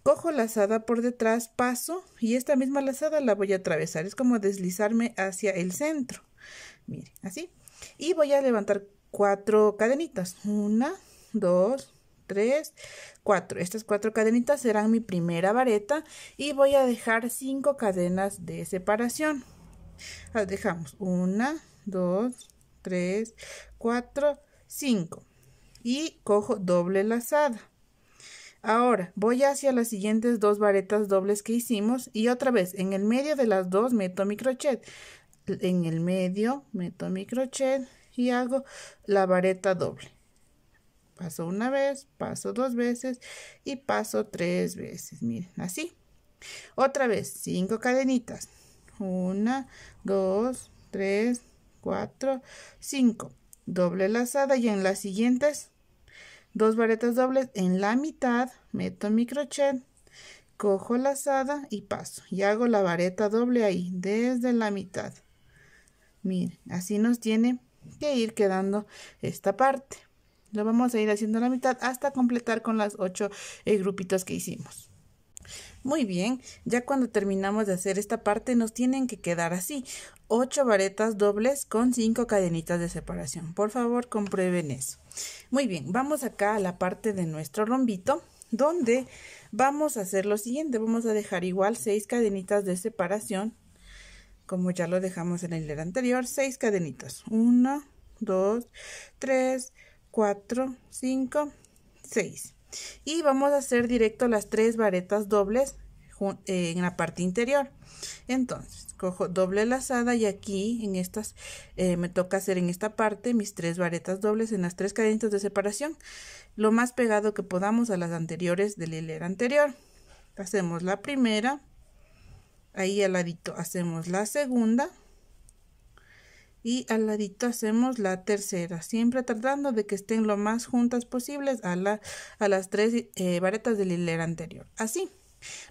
cojo lazada por detrás, paso y esta misma lazada la voy a atravesar. Es como deslizarme hacia el centro. Miren, así. Y voy a levantar cuatro cadenitas. Una, dos, 3, 4. Estas cuatro cadenitas serán mi primera vareta y voy a dejar cinco cadenas de separación. Las ah, dejamos 1, 2, 3, 4, 5 y cojo doble lazada. Ahora voy hacia las siguientes dos varetas dobles que hicimos y otra vez en el medio de las dos meto mi crochet. En el medio meto mi crochet y hago la vareta doble. Paso una vez, paso dos veces y paso tres veces. Miren, así. Otra vez, cinco cadenitas. Una, dos, tres, cuatro, cinco. Doble lazada y en las siguientes dos varetas dobles en la mitad, meto mi crochet, cojo lazada y paso. Y hago la vareta doble ahí, desde la mitad. Miren, así nos tiene que ir quedando esta parte. Lo vamos a ir haciendo la mitad hasta completar con las 8 eh, grupitos que hicimos. Muy bien, ya cuando terminamos de hacer esta parte nos tienen que quedar así, 8 varetas dobles con 5 cadenitas de separación. Por favor, comprueben eso. Muy bien, vamos acá a la parte de nuestro rombito donde vamos a hacer lo siguiente, vamos a dejar igual 6 cadenitas de separación como ya lo dejamos en el anterior, 6 cadenitas. 1, 2, 3, 4, 5, 6. Y vamos a hacer directo las tres varetas dobles eh, en la parte interior. Entonces, cojo doble lazada y aquí en estas eh, me toca hacer en esta parte mis tres varetas dobles en las tres cadenas de separación, lo más pegado que podamos a las anteriores del hilera anterior. Hacemos la primera, ahí al ladito hacemos la segunda y al ladito hacemos la tercera, siempre tratando de que estén lo más juntas posibles a, a las tres eh, varetas de la hilera anterior. Así.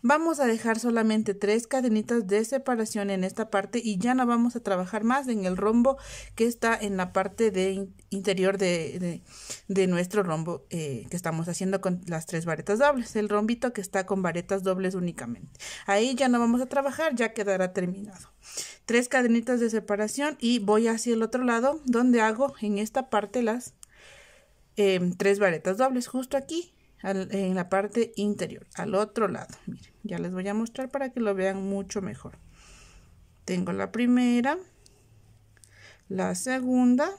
Vamos a dejar solamente tres cadenitas de separación en esta parte y ya no vamos a trabajar más en el rombo que está en la parte de interior de, de, nuestro rombo eh, que estamos haciendo con las tres varetas dobles, el rombito que está con varetas dobles únicamente. Ahí ya no vamos a trabajar, ya quedará terminado. Tres cadenitas de separación y voy hacia el otro lado donde hago en esta parte las em, tres varetas dobles justo aquí en la parte interior, al otro lado. Miren, ya les voy a mostrar para que lo vean mucho mejor. Tengo la primera, la segunda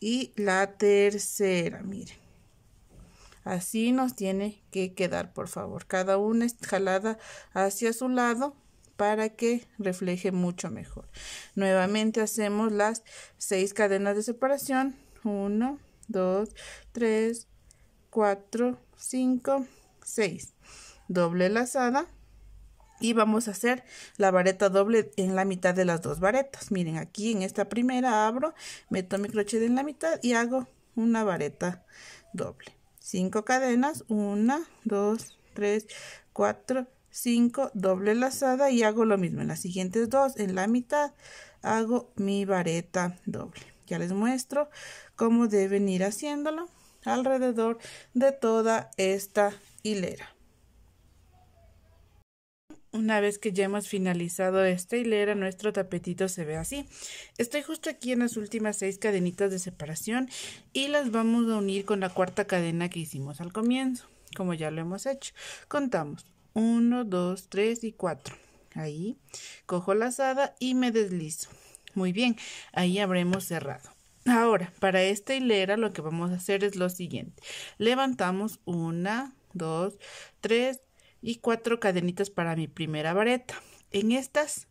y la tercera, miren. Así nos tiene que quedar, por favor. Cada una es jalada hacia su lado para que refleje mucho mejor. Nuevamente hacemos las seis cadenas de separación. 1, 2, 3, 4, 5, 6. Doble lazada. Y vamos a hacer la vareta doble en la mitad de las dos varetas. Miren, aquí en esta primera abro, meto mi crochet en la mitad y hago una vareta doble. 5 cadenas, 1, 2, 3, 4, 5, doble lazada y hago lo mismo en las siguientes dos, en la mitad hago mi vareta doble. Ya les muestro cómo deben ir haciéndolo alrededor de toda esta hilera. Una vez que ya hemos finalizado esta hilera, nuestro tapetito se ve así. Estoy justo aquí en las últimas seis cadenitas de separación y las vamos a unir con la cuarta cadena que hicimos al comienzo, como ya lo hemos hecho. Contamos 1, 2, 3 y 4. Ahí cojo la lazada y me deslizo. Muy bien, ahí habremos cerrado. Ahora, para esta hilera lo que vamos a hacer es lo siguiente. Levantamos una, dos, tres y cuatro cadenitas para mi primera vareta. En estas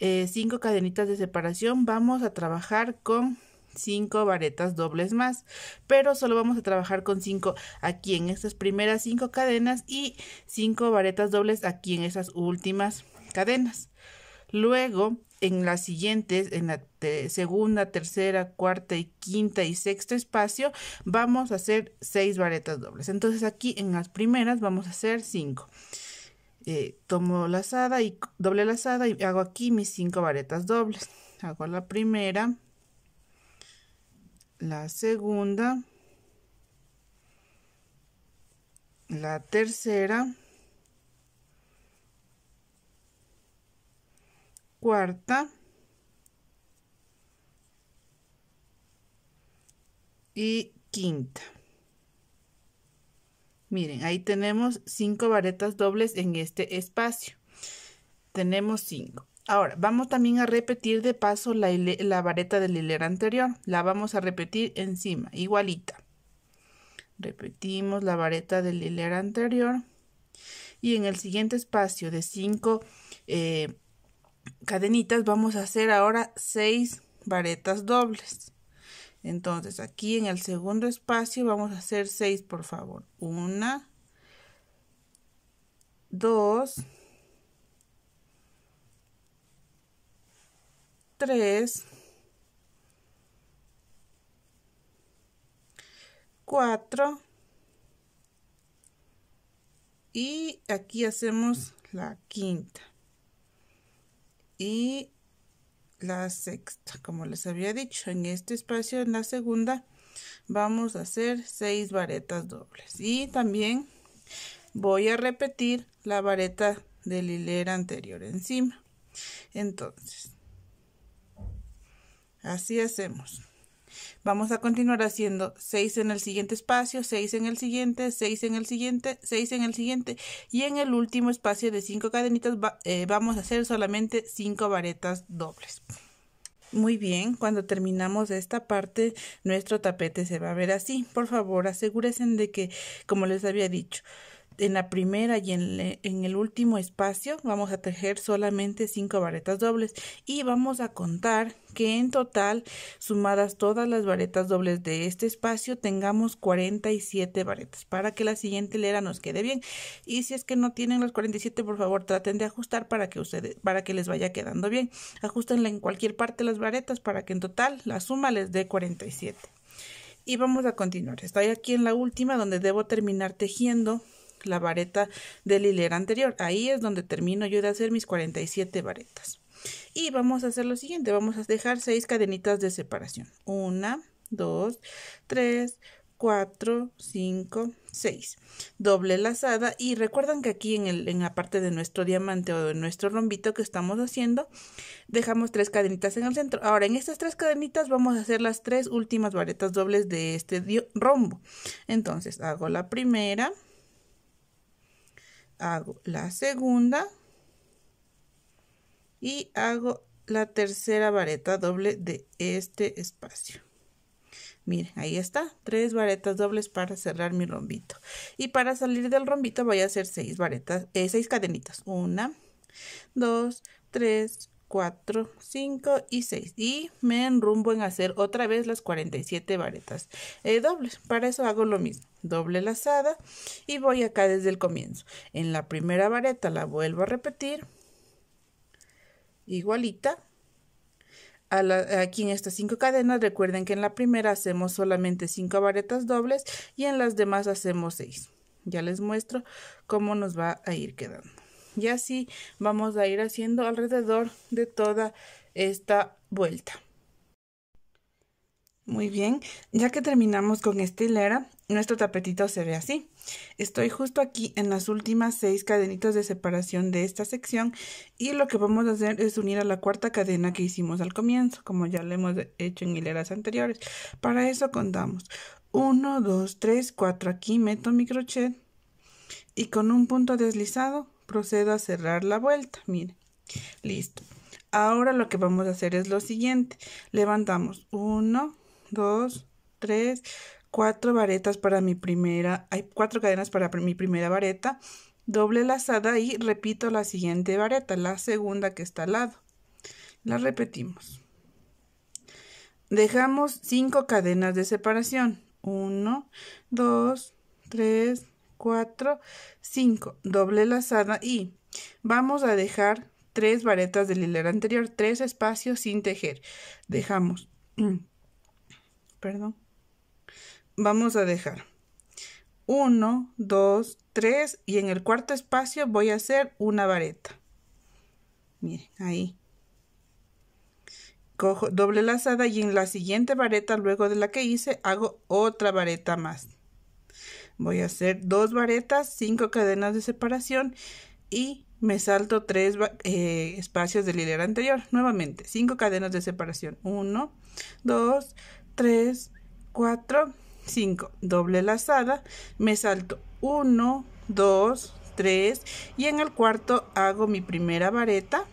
eh, cinco cadenitas de separación vamos a trabajar con cinco varetas dobles más pero solo vamos a trabajar con cinco aquí en estas primeras cinco cadenas y cinco varetas dobles aquí en esas últimas cadenas luego en las siguientes, en la segunda, tercera, cuarta y quinta y sexto espacio, vamos a hacer seis varetas dobles. Entonces aquí en las primeras vamos a hacer cinco. Eh, tomo lazada y doble lazada y hago aquí mis cinco varetas dobles. Hago la primera, la segunda, la tercera, cuarta y quinta. Miren, ahí tenemos cinco varetas dobles en este espacio. Tenemos cinco. Ahora, vamos también a repetir de paso la, la vareta del la hilera anterior. La vamos a repetir encima, igualita. Repetimos la vareta del la hilera anterior. Y en el siguiente espacio de cinco... Eh, cadenitas vamos a hacer ahora 6 varetas dobles entonces aquí en el segundo espacio vamos a hacer 6 por favor 1 2 3 4 y aquí hacemos la quinta y la sexta, como les había dicho, en este espacio, en la segunda, vamos a hacer seis varetas dobles. Y también voy a repetir la vareta de la hilera anterior encima. Entonces, así hacemos. Vamos a continuar haciendo 6 en el siguiente espacio, 6 en el siguiente, 6 en el siguiente, 6 en el siguiente y en el último espacio de 5 cadenitas eh, vamos a hacer solamente 5 varetas dobles. Muy bien, cuando terminamos esta parte, nuestro tapete se va a ver así. Por favor, asegúrense de que, como les había dicho, en la primera y en, el último espacio vamos a tejer solamente cinco varetas dobles y vamos a contar que en total sumadas todas las varetas dobles de este espacio tengamos 47 varetas para que la siguiente hilera nos quede bien y si es que no tienen las 47 por favor traten de ajustar para que ustedes para que les vaya quedando bien ajustenle en cualquier parte las varetas para que en total la suma les dé 47 y vamos a continuar estoy aquí en la última donde debo terminar tejiendo la vareta del hilera anterior. Ahí es donde termino yo de hacer mis 47 varetas. Y vamos a hacer lo siguiente, vamos a dejar 6 cadenitas de separación. 1, 2, 3, 4, 5, 6. Doble lazada y recuerdan que aquí en, en la parte de nuestro diamante o de nuestro rombito que estamos haciendo, dejamos tres cadenitas en el centro. Ahora en estas tres cadenitas vamos a hacer las tres últimas varetas dobles de este rombo. Entonces hago la primera, hago la segunda y hago la tercera vareta doble de este espacio. Miren, ahí está, tres varetas dobles para cerrar mi rombito. Y para salir del rombito voy a hacer seis varetas, eh, seis cadenitas. Una, dos, tres, 4, 5 y 6. Y me enrumbo en hacer otra vez las 47 varetas eh, dobles. Para eso hago lo mismo. Doble lazada y voy acá desde el comienzo. En la primera vareta la vuelvo a repetir. Igualita. aquí en estas 5 cadenas recuerden que en la primera hacemos solamente 5 varetas dobles y en las demás hacemos 6. Ya les muestro cómo nos va a ir quedando. Y así vamos a ir haciendo alrededor de toda esta vuelta. Muy bien, ya que terminamos con esta hilera, nuestro tapetito se ve así. Estoy justo aquí en las últimas seis cadenitas de separación de esta sección y lo que vamos a hacer es unir a la cuarta cadena que hicimos al comienzo, como ya lo hemos hecho en hileras anteriores. Para eso contamos 1, 2, 3, 4, aquí meto mi crochet y con un punto deslizado procedo a cerrar la vuelta. Miren, listo. Ahora lo que vamos a hacer es lo siguiente. Levantamos 1, 2, 3, 4 varetas para mi primera, hay cuatro cadenas para mi primera vareta, doble lazada y repito la siguiente vareta, la segunda que está al lado. La repetimos. Dejamos 5 cadenas de separación. 1, 2, 3, 4, 5, doble lazada y vamos a dejar 3 varetas del hilero anterior, tres espacios sin tejer. Dejamos, perdón, vamos a dejar 1, 2, 3 y en el cuarto espacio voy a hacer una vareta. Miren, ahí. Cojo doble lazada y en la siguiente vareta, luego de la que hice, hago otra vareta más voy a hacer dos varetas, cinco cadenas de separación y me salto tres eh, espacios del hilera anterior. Nuevamente, cinco cadenas de separación. uno dos tres cuatro cinco Doble lazada, me salto uno dos tres y en el cuarto hago mi primera vareta.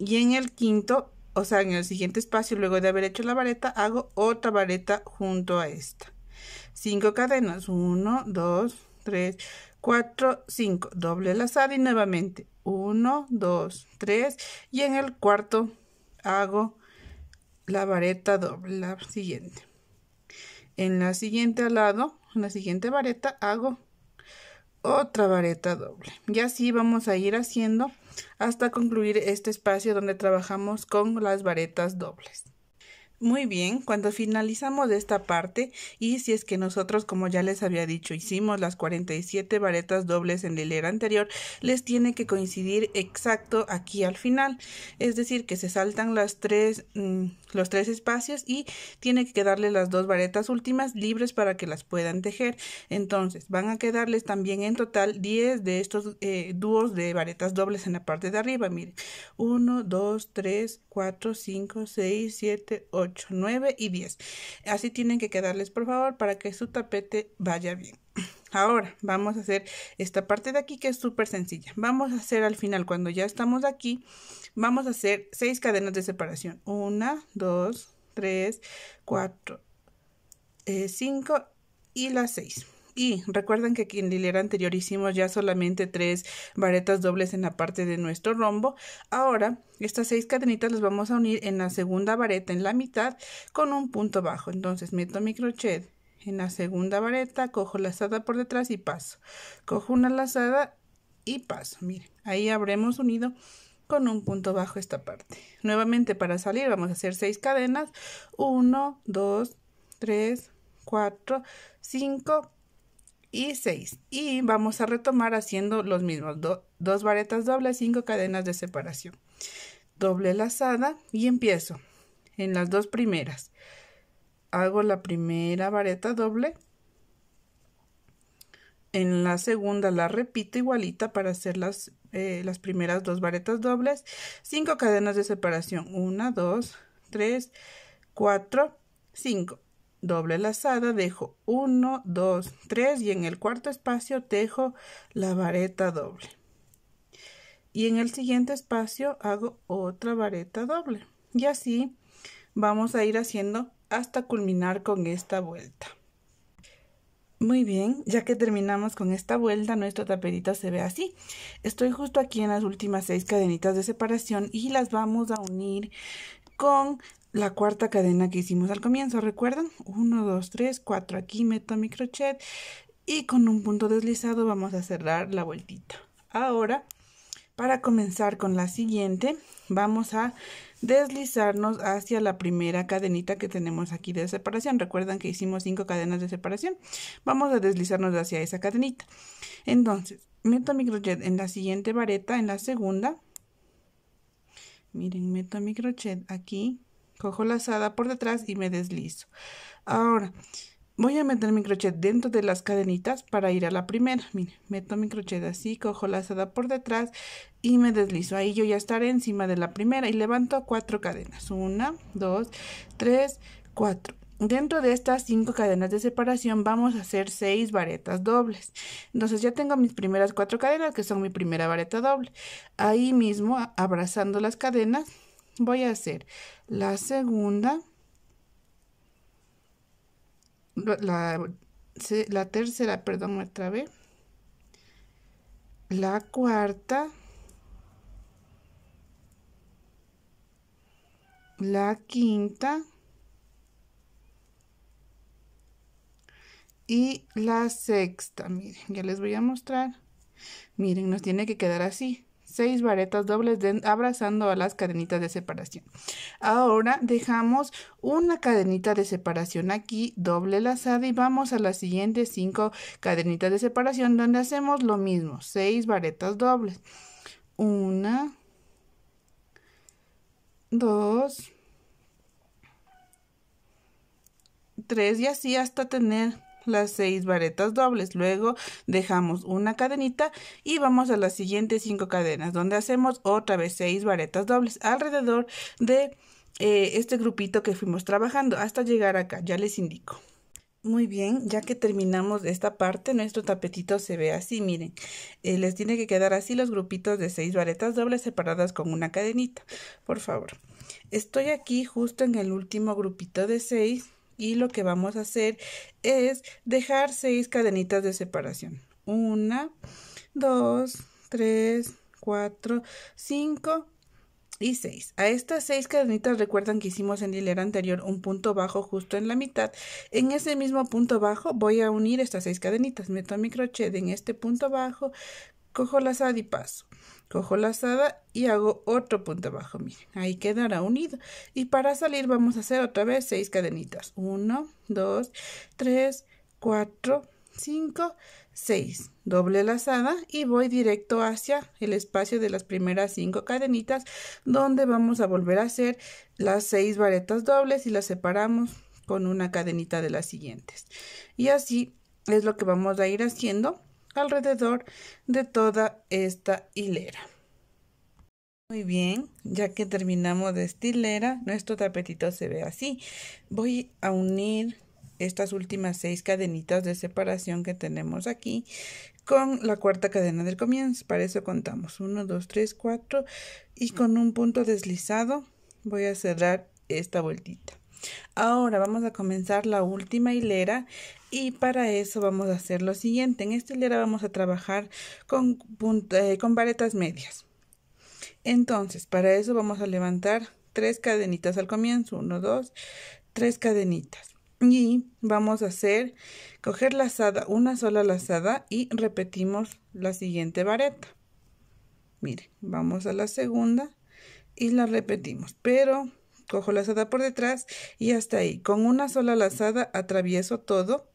Y en el quinto o sea, en el siguiente espacio, luego de haber hecho la vareta, hago otra vareta junto a esta. Cinco cadenas, 1, 2, 3, 4, 5, doble lazada y nuevamente 1, 2, 3 y en el cuarto hago la vareta doble, la siguiente. En la siguiente al lado, en la siguiente vareta hago otra vareta doble. Y así vamos a ir haciendo hasta concluir este espacio donde trabajamos con las varetas dobles. Muy bien, cuando finalizamos esta parte, y si es que nosotros, como ya les había dicho, hicimos las 47 varetas dobles en la hilera anterior, les tiene que coincidir exacto aquí al final. Es decir, que se saltan las tres, mm, los tres espacios y tiene que quedarles las dos varetas últimas libres para que las puedan tejer. Entonces, van a quedarles también en total 10 de estos eh, dúos de varetas dobles en la parte de arriba. Miren, 1, 2, 3, 4, 5, 6, 7, 8. 8, 9 y 10. Así tienen que quedarles, por favor, para que su tapete vaya bien. Ahora vamos a hacer esta parte de aquí que es súper sencilla. Vamos a hacer al final, cuando ya estamos aquí, vamos a hacer 6 cadenas de separación. 1, 2, 3, 4, 5 y las 6. Y recuerden que aquí en hilera anterior hicimos ya solamente tres varetas dobles en la parte de nuestro rombo. Ahora, estas seis cadenitas las vamos a unir en la segunda vareta, en la mitad, con un punto bajo. Entonces, meto mi crochet en la segunda vareta, cojo lazada por detrás y paso. Cojo una lazada y paso. Miren, ahí habremos unido con un punto bajo esta parte. Nuevamente para salir vamos a hacer seis cadenas. Uno, dos, tres, cuatro, cinco y 6. Y vamos a retomar haciendo los mismos, dos varetas dobles, 5 cadenas de separación. Doble lazada y empiezo en las dos primeras. Hago la primera vareta doble. En la segunda la repito igualita para hacer las, eh, las primeras dos varetas dobles. 5 cadenas de separación. 1, 2, 3, 4, 5 doble lazada, dejo 1, 2, 3 y en el cuarto espacio tejo la vareta doble. Y en el siguiente espacio hago otra vareta doble. Y así vamos a ir haciendo hasta culminar con esta vuelta. Muy bien, ya que terminamos con esta vuelta, nuestro tapetito se ve así. Estoy justo aquí en las últimas seis cadenitas de separación y las vamos a unir con la cuarta cadena que hicimos al comienzo, ¿recuerdan? 1, 2, 3, 4, aquí meto mi crochet y con un punto deslizado vamos a cerrar la vueltita. Ahora, para comenzar con la siguiente, vamos a deslizarnos hacia la primera cadenita que tenemos aquí de separación. Recuerdan que hicimos cinco cadenas de separación. Vamos a deslizarnos hacia esa cadenita. Entonces, meto mi crochet en la siguiente vareta, en la segunda. Miren, meto microchet aquí Cojo la lazada por detrás y me deslizo. Ahora, voy a meter mi crochet dentro de las cadenitas para ir a la primera. Miren, meto mi crochet así, cojo la lazada por detrás y me deslizo. Ahí yo ya estaré encima de la primera y levanto cuatro cadenas. Una, dos, tres, cuatro. Dentro de estas cinco cadenas de separación vamos a hacer seis varetas dobles. Entonces ya tengo mis primeras cuatro cadenas que son mi primera vareta doble. Ahí mismo abrazando las cadenas voy a hacer la segunda, la, tercera, perdón, otra vez, la cuarta, la quinta y la sexta. Miren, ya les voy a mostrar. Miren, nos tiene que quedar así seis varetas dobles abrazando a las cadenitas de separación. Ahora dejamos una cadenita de separación aquí, doble lazada y vamos a las siguientes cinco cadenitas de separación donde hacemos lo mismo, seis varetas dobles. Una, dos, tres y así hasta tener las seis varetas dobles. Luego dejamos una cadenita y vamos a las siguientes cinco cadenas donde hacemos otra vez seis varetas dobles alrededor de eh, este grupito que fuimos trabajando hasta llegar acá. Ya les indico. Muy bien, ya que terminamos esta parte, nuestro tapetito se ve así, miren. Eh, les tiene que quedar así los grupitos de seis varetas dobles separadas con una cadenita, por favor. Estoy aquí justo en el último grupito de seis y lo que vamos a hacer es dejar seis cadenitas de separación. Una, dos, tres, cuatro, cinco y seis. A estas seis cadenitas recuerdan que hicimos en el hilera anterior un punto bajo justo en la mitad. En ese mismo punto bajo voy a unir estas seis cadenitas. Meto mi crochet en este punto bajo, cojo la lazada y paso. Cojo la lazada y hago otro punto abajo. miren, ahí quedará unido. Y para salir vamos a hacer otra vez seis cadenitas. 1, 2, 3, 4, 5, 6. Doble lazada y voy directo hacia el espacio de las primeras cinco cadenitas donde vamos a volver a hacer las seis varetas dobles y las separamos con una cadenita de las siguientes. Y así es lo que vamos a ir haciendo alrededor de toda esta hilera. Muy bien, ya que terminamos de esta hilera, nuestro tapetito se ve así. Voy a unir estas últimas seis cadenitas de separación que tenemos aquí con la cuarta cadena del comienzo. Para eso contamos 1, 2, 3, 4 y con un punto deslizado voy a cerrar esta vueltita. Ahora vamos a comenzar la última hilera y para eso vamos a hacer lo siguiente. En esta hilera vamos a trabajar con, eh, con varetas medias. Entonces, para eso vamos a levantar tres cadenitas al comienzo. Uno, dos, tres cadenitas. Y vamos a hacer, coger lazada, una sola lazada y repetimos la siguiente vareta. Miren, vamos a la segunda y la repetimos. Pero cojo lazada por detrás y hasta ahí. Con una sola lazada atravieso todo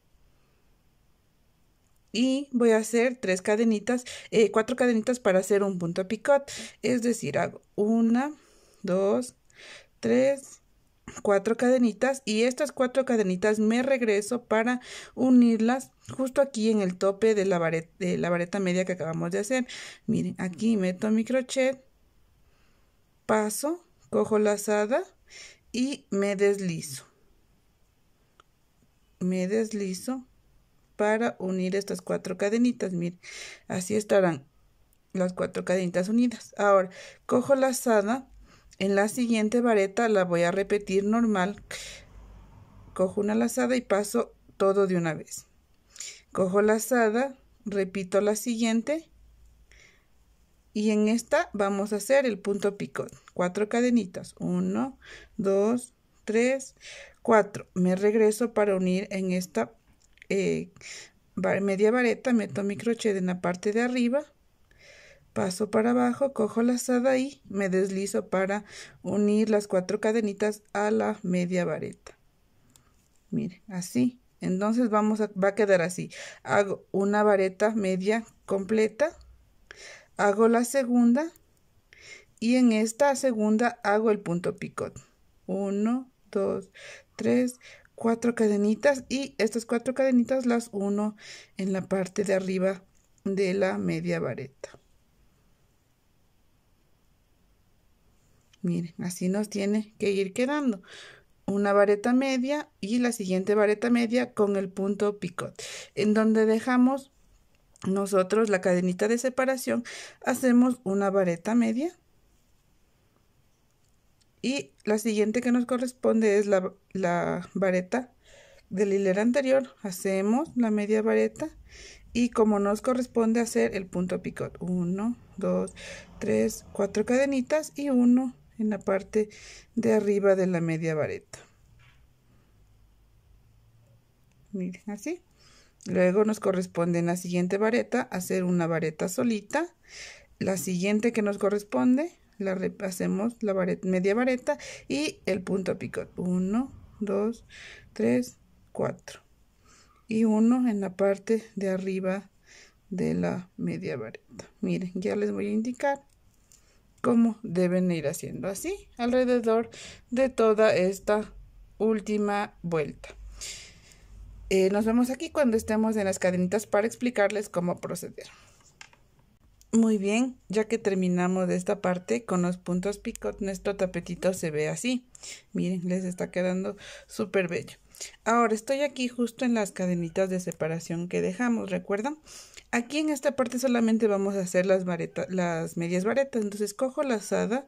y voy a hacer tres cadenitas, eh, cuatro cadenitas para hacer un punto picot. Es decir, hago una, dos, tres, cuatro cadenitas y estas cuatro cadenitas me regreso para unirlas justo aquí en el tope de la, vareta, la media que acabamos de hacer. Miren, aquí meto mi crochet, paso, cojo la lazada y me deslizo. Me deslizo para unir estas cuatro cadenitas. Miren, así estarán las cuatro cadenitas unidas. Ahora, cojo lazada. En la siguiente vareta la voy a repetir normal. Cojo una lazada y paso todo de una vez. Cojo lazada, repito la siguiente. Y en esta vamos a hacer el punto picot. Cuatro cadenitas. Uno, dos, tres, cuatro. Me regreso para unir en esta eh, media vareta, meto mi crochet en la parte de arriba, paso para abajo, cojo la lazada y me deslizo para unir las cuatro cadenitas a la media vareta. Miren, así. Entonces vamos a, va a quedar así. Hago una vareta media completa, hago la segunda y en esta segunda hago el punto picot. uno dos tres cuatro cadenitas y estas cuatro cadenitas las uno en la parte de arriba de la media vareta. Miren, así nos tiene que ir quedando. Una vareta media y la siguiente vareta media con el punto picot. En donde dejamos nosotros la cadenita de separación, hacemos una vareta media y la siguiente que nos corresponde es la, la vareta del hilera anterior. Hacemos la media vareta y como nos corresponde hacer el punto picot. 1, 2, 3, 4 cadenitas y 1 en la parte de arriba de la media vareta. Miren así. Luego nos corresponde en la siguiente vareta hacer una vareta solita. La siguiente que nos corresponde la repasemos la media vareta y el punto picot 1 2 3 4 y uno en la parte de arriba de la media vareta miren ya les voy a indicar cómo deben ir haciendo así alrededor de toda esta última vuelta eh, nos vemos aquí cuando estemos en las cadenitas para explicarles cómo proceder muy bien, ya que terminamos de esta parte con los puntos picot, nuestro tapetito se ve así. Miren, les está quedando súper bello. Ahora estoy aquí justo en las cadenitas de separación que dejamos, ¿recuerdan? Aquí en esta parte solamente vamos a hacer las, las medias varetas, entonces cojo la asada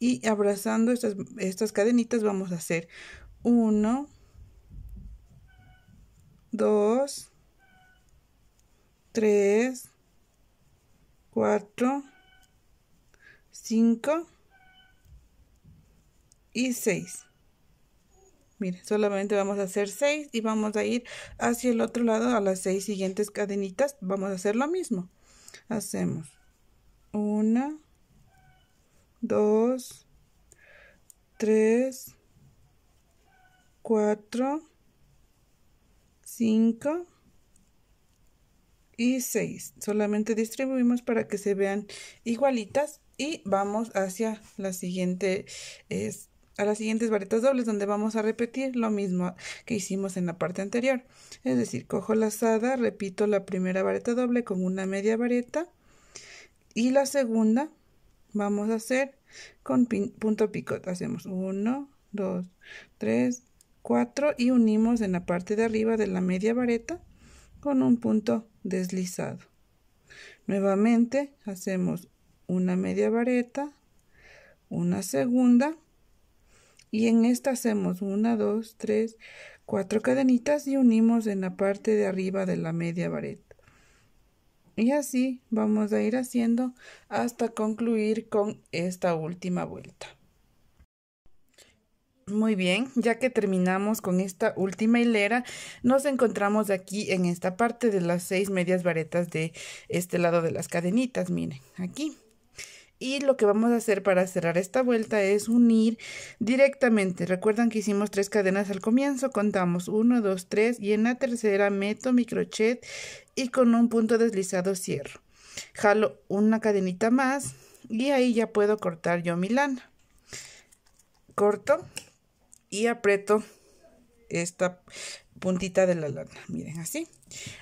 y abrazando estas, estas cadenitas vamos a hacer 1, 2, 3, 4, 5 y 6. Mire, solamente vamos a hacer 6 y vamos a ir hacia el otro lado a las 6 siguientes cadenitas. Vamos a hacer lo mismo. Hacemos 1, 2, 3, 4, 5 y 6. Solamente distribuimos para que se vean igualitas y vamos hacia la siguiente es, a las siguientes varetas dobles donde vamos a repetir lo mismo que hicimos en la parte anterior. Es decir, cojo la lazada, repito la primera vareta doble con una media vareta y la segunda vamos a hacer con punto picot. Hacemos 1, 2, 3, 4 y unimos en la parte de arriba de la media vareta con un punto deslizado. Nuevamente hacemos una media vareta, una segunda y en esta hacemos una, dos, tres, cuatro cadenitas y unimos en la parte de arriba de la media vareta. Y así vamos a ir haciendo hasta concluir con esta última vuelta. Muy bien, ya que terminamos con esta última hilera, nos encontramos aquí en esta parte de las seis medias varetas de este lado de las cadenitas, miren, aquí. Y lo que vamos a hacer para cerrar esta vuelta es unir directamente. Recuerdan que hicimos tres cadenas al comienzo, contamos 1, 2, 3 y en la tercera meto mi crochet y con un punto deslizado cierro. Jalo una cadenita más y ahí ya puedo cortar yo mi lana. Corto y aprieto esta puntita de la lana, miren así.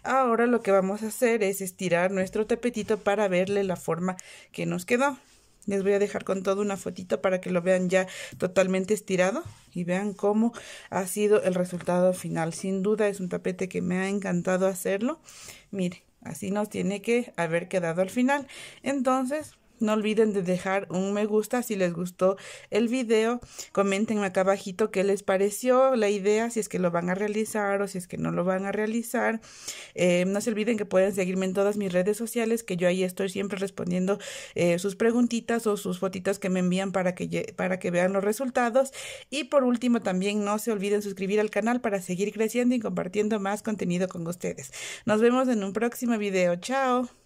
Ahora lo que vamos a hacer es estirar nuestro tapetito para verle la forma que nos quedó. Les voy a dejar con todo una fotito para que lo vean ya totalmente estirado y vean cómo ha sido el resultado final. Sin duda es un tapete que me ha encantado hacerlo. Miren, así nos tiene que haber quedado al final. Entonces no olviden de dejar un me gusta si les gustó el video. Coméntenme acá abajito qué les pareció la idea, si es que lo van a realizar o si es que no lo van a realizar. Em, no se olviden que pueden seguirme en todas mis redes sociales, que yo ahí estoy siempre respondiendo eh, sus preguntitas o sus fotitas que me envían para que, para que vean los resultados. Y por último, también no se olviden suscribir al canal para seguir creciendo y compartiendo más contenido con ustedes. Nos vemos en un próximo video. Chao.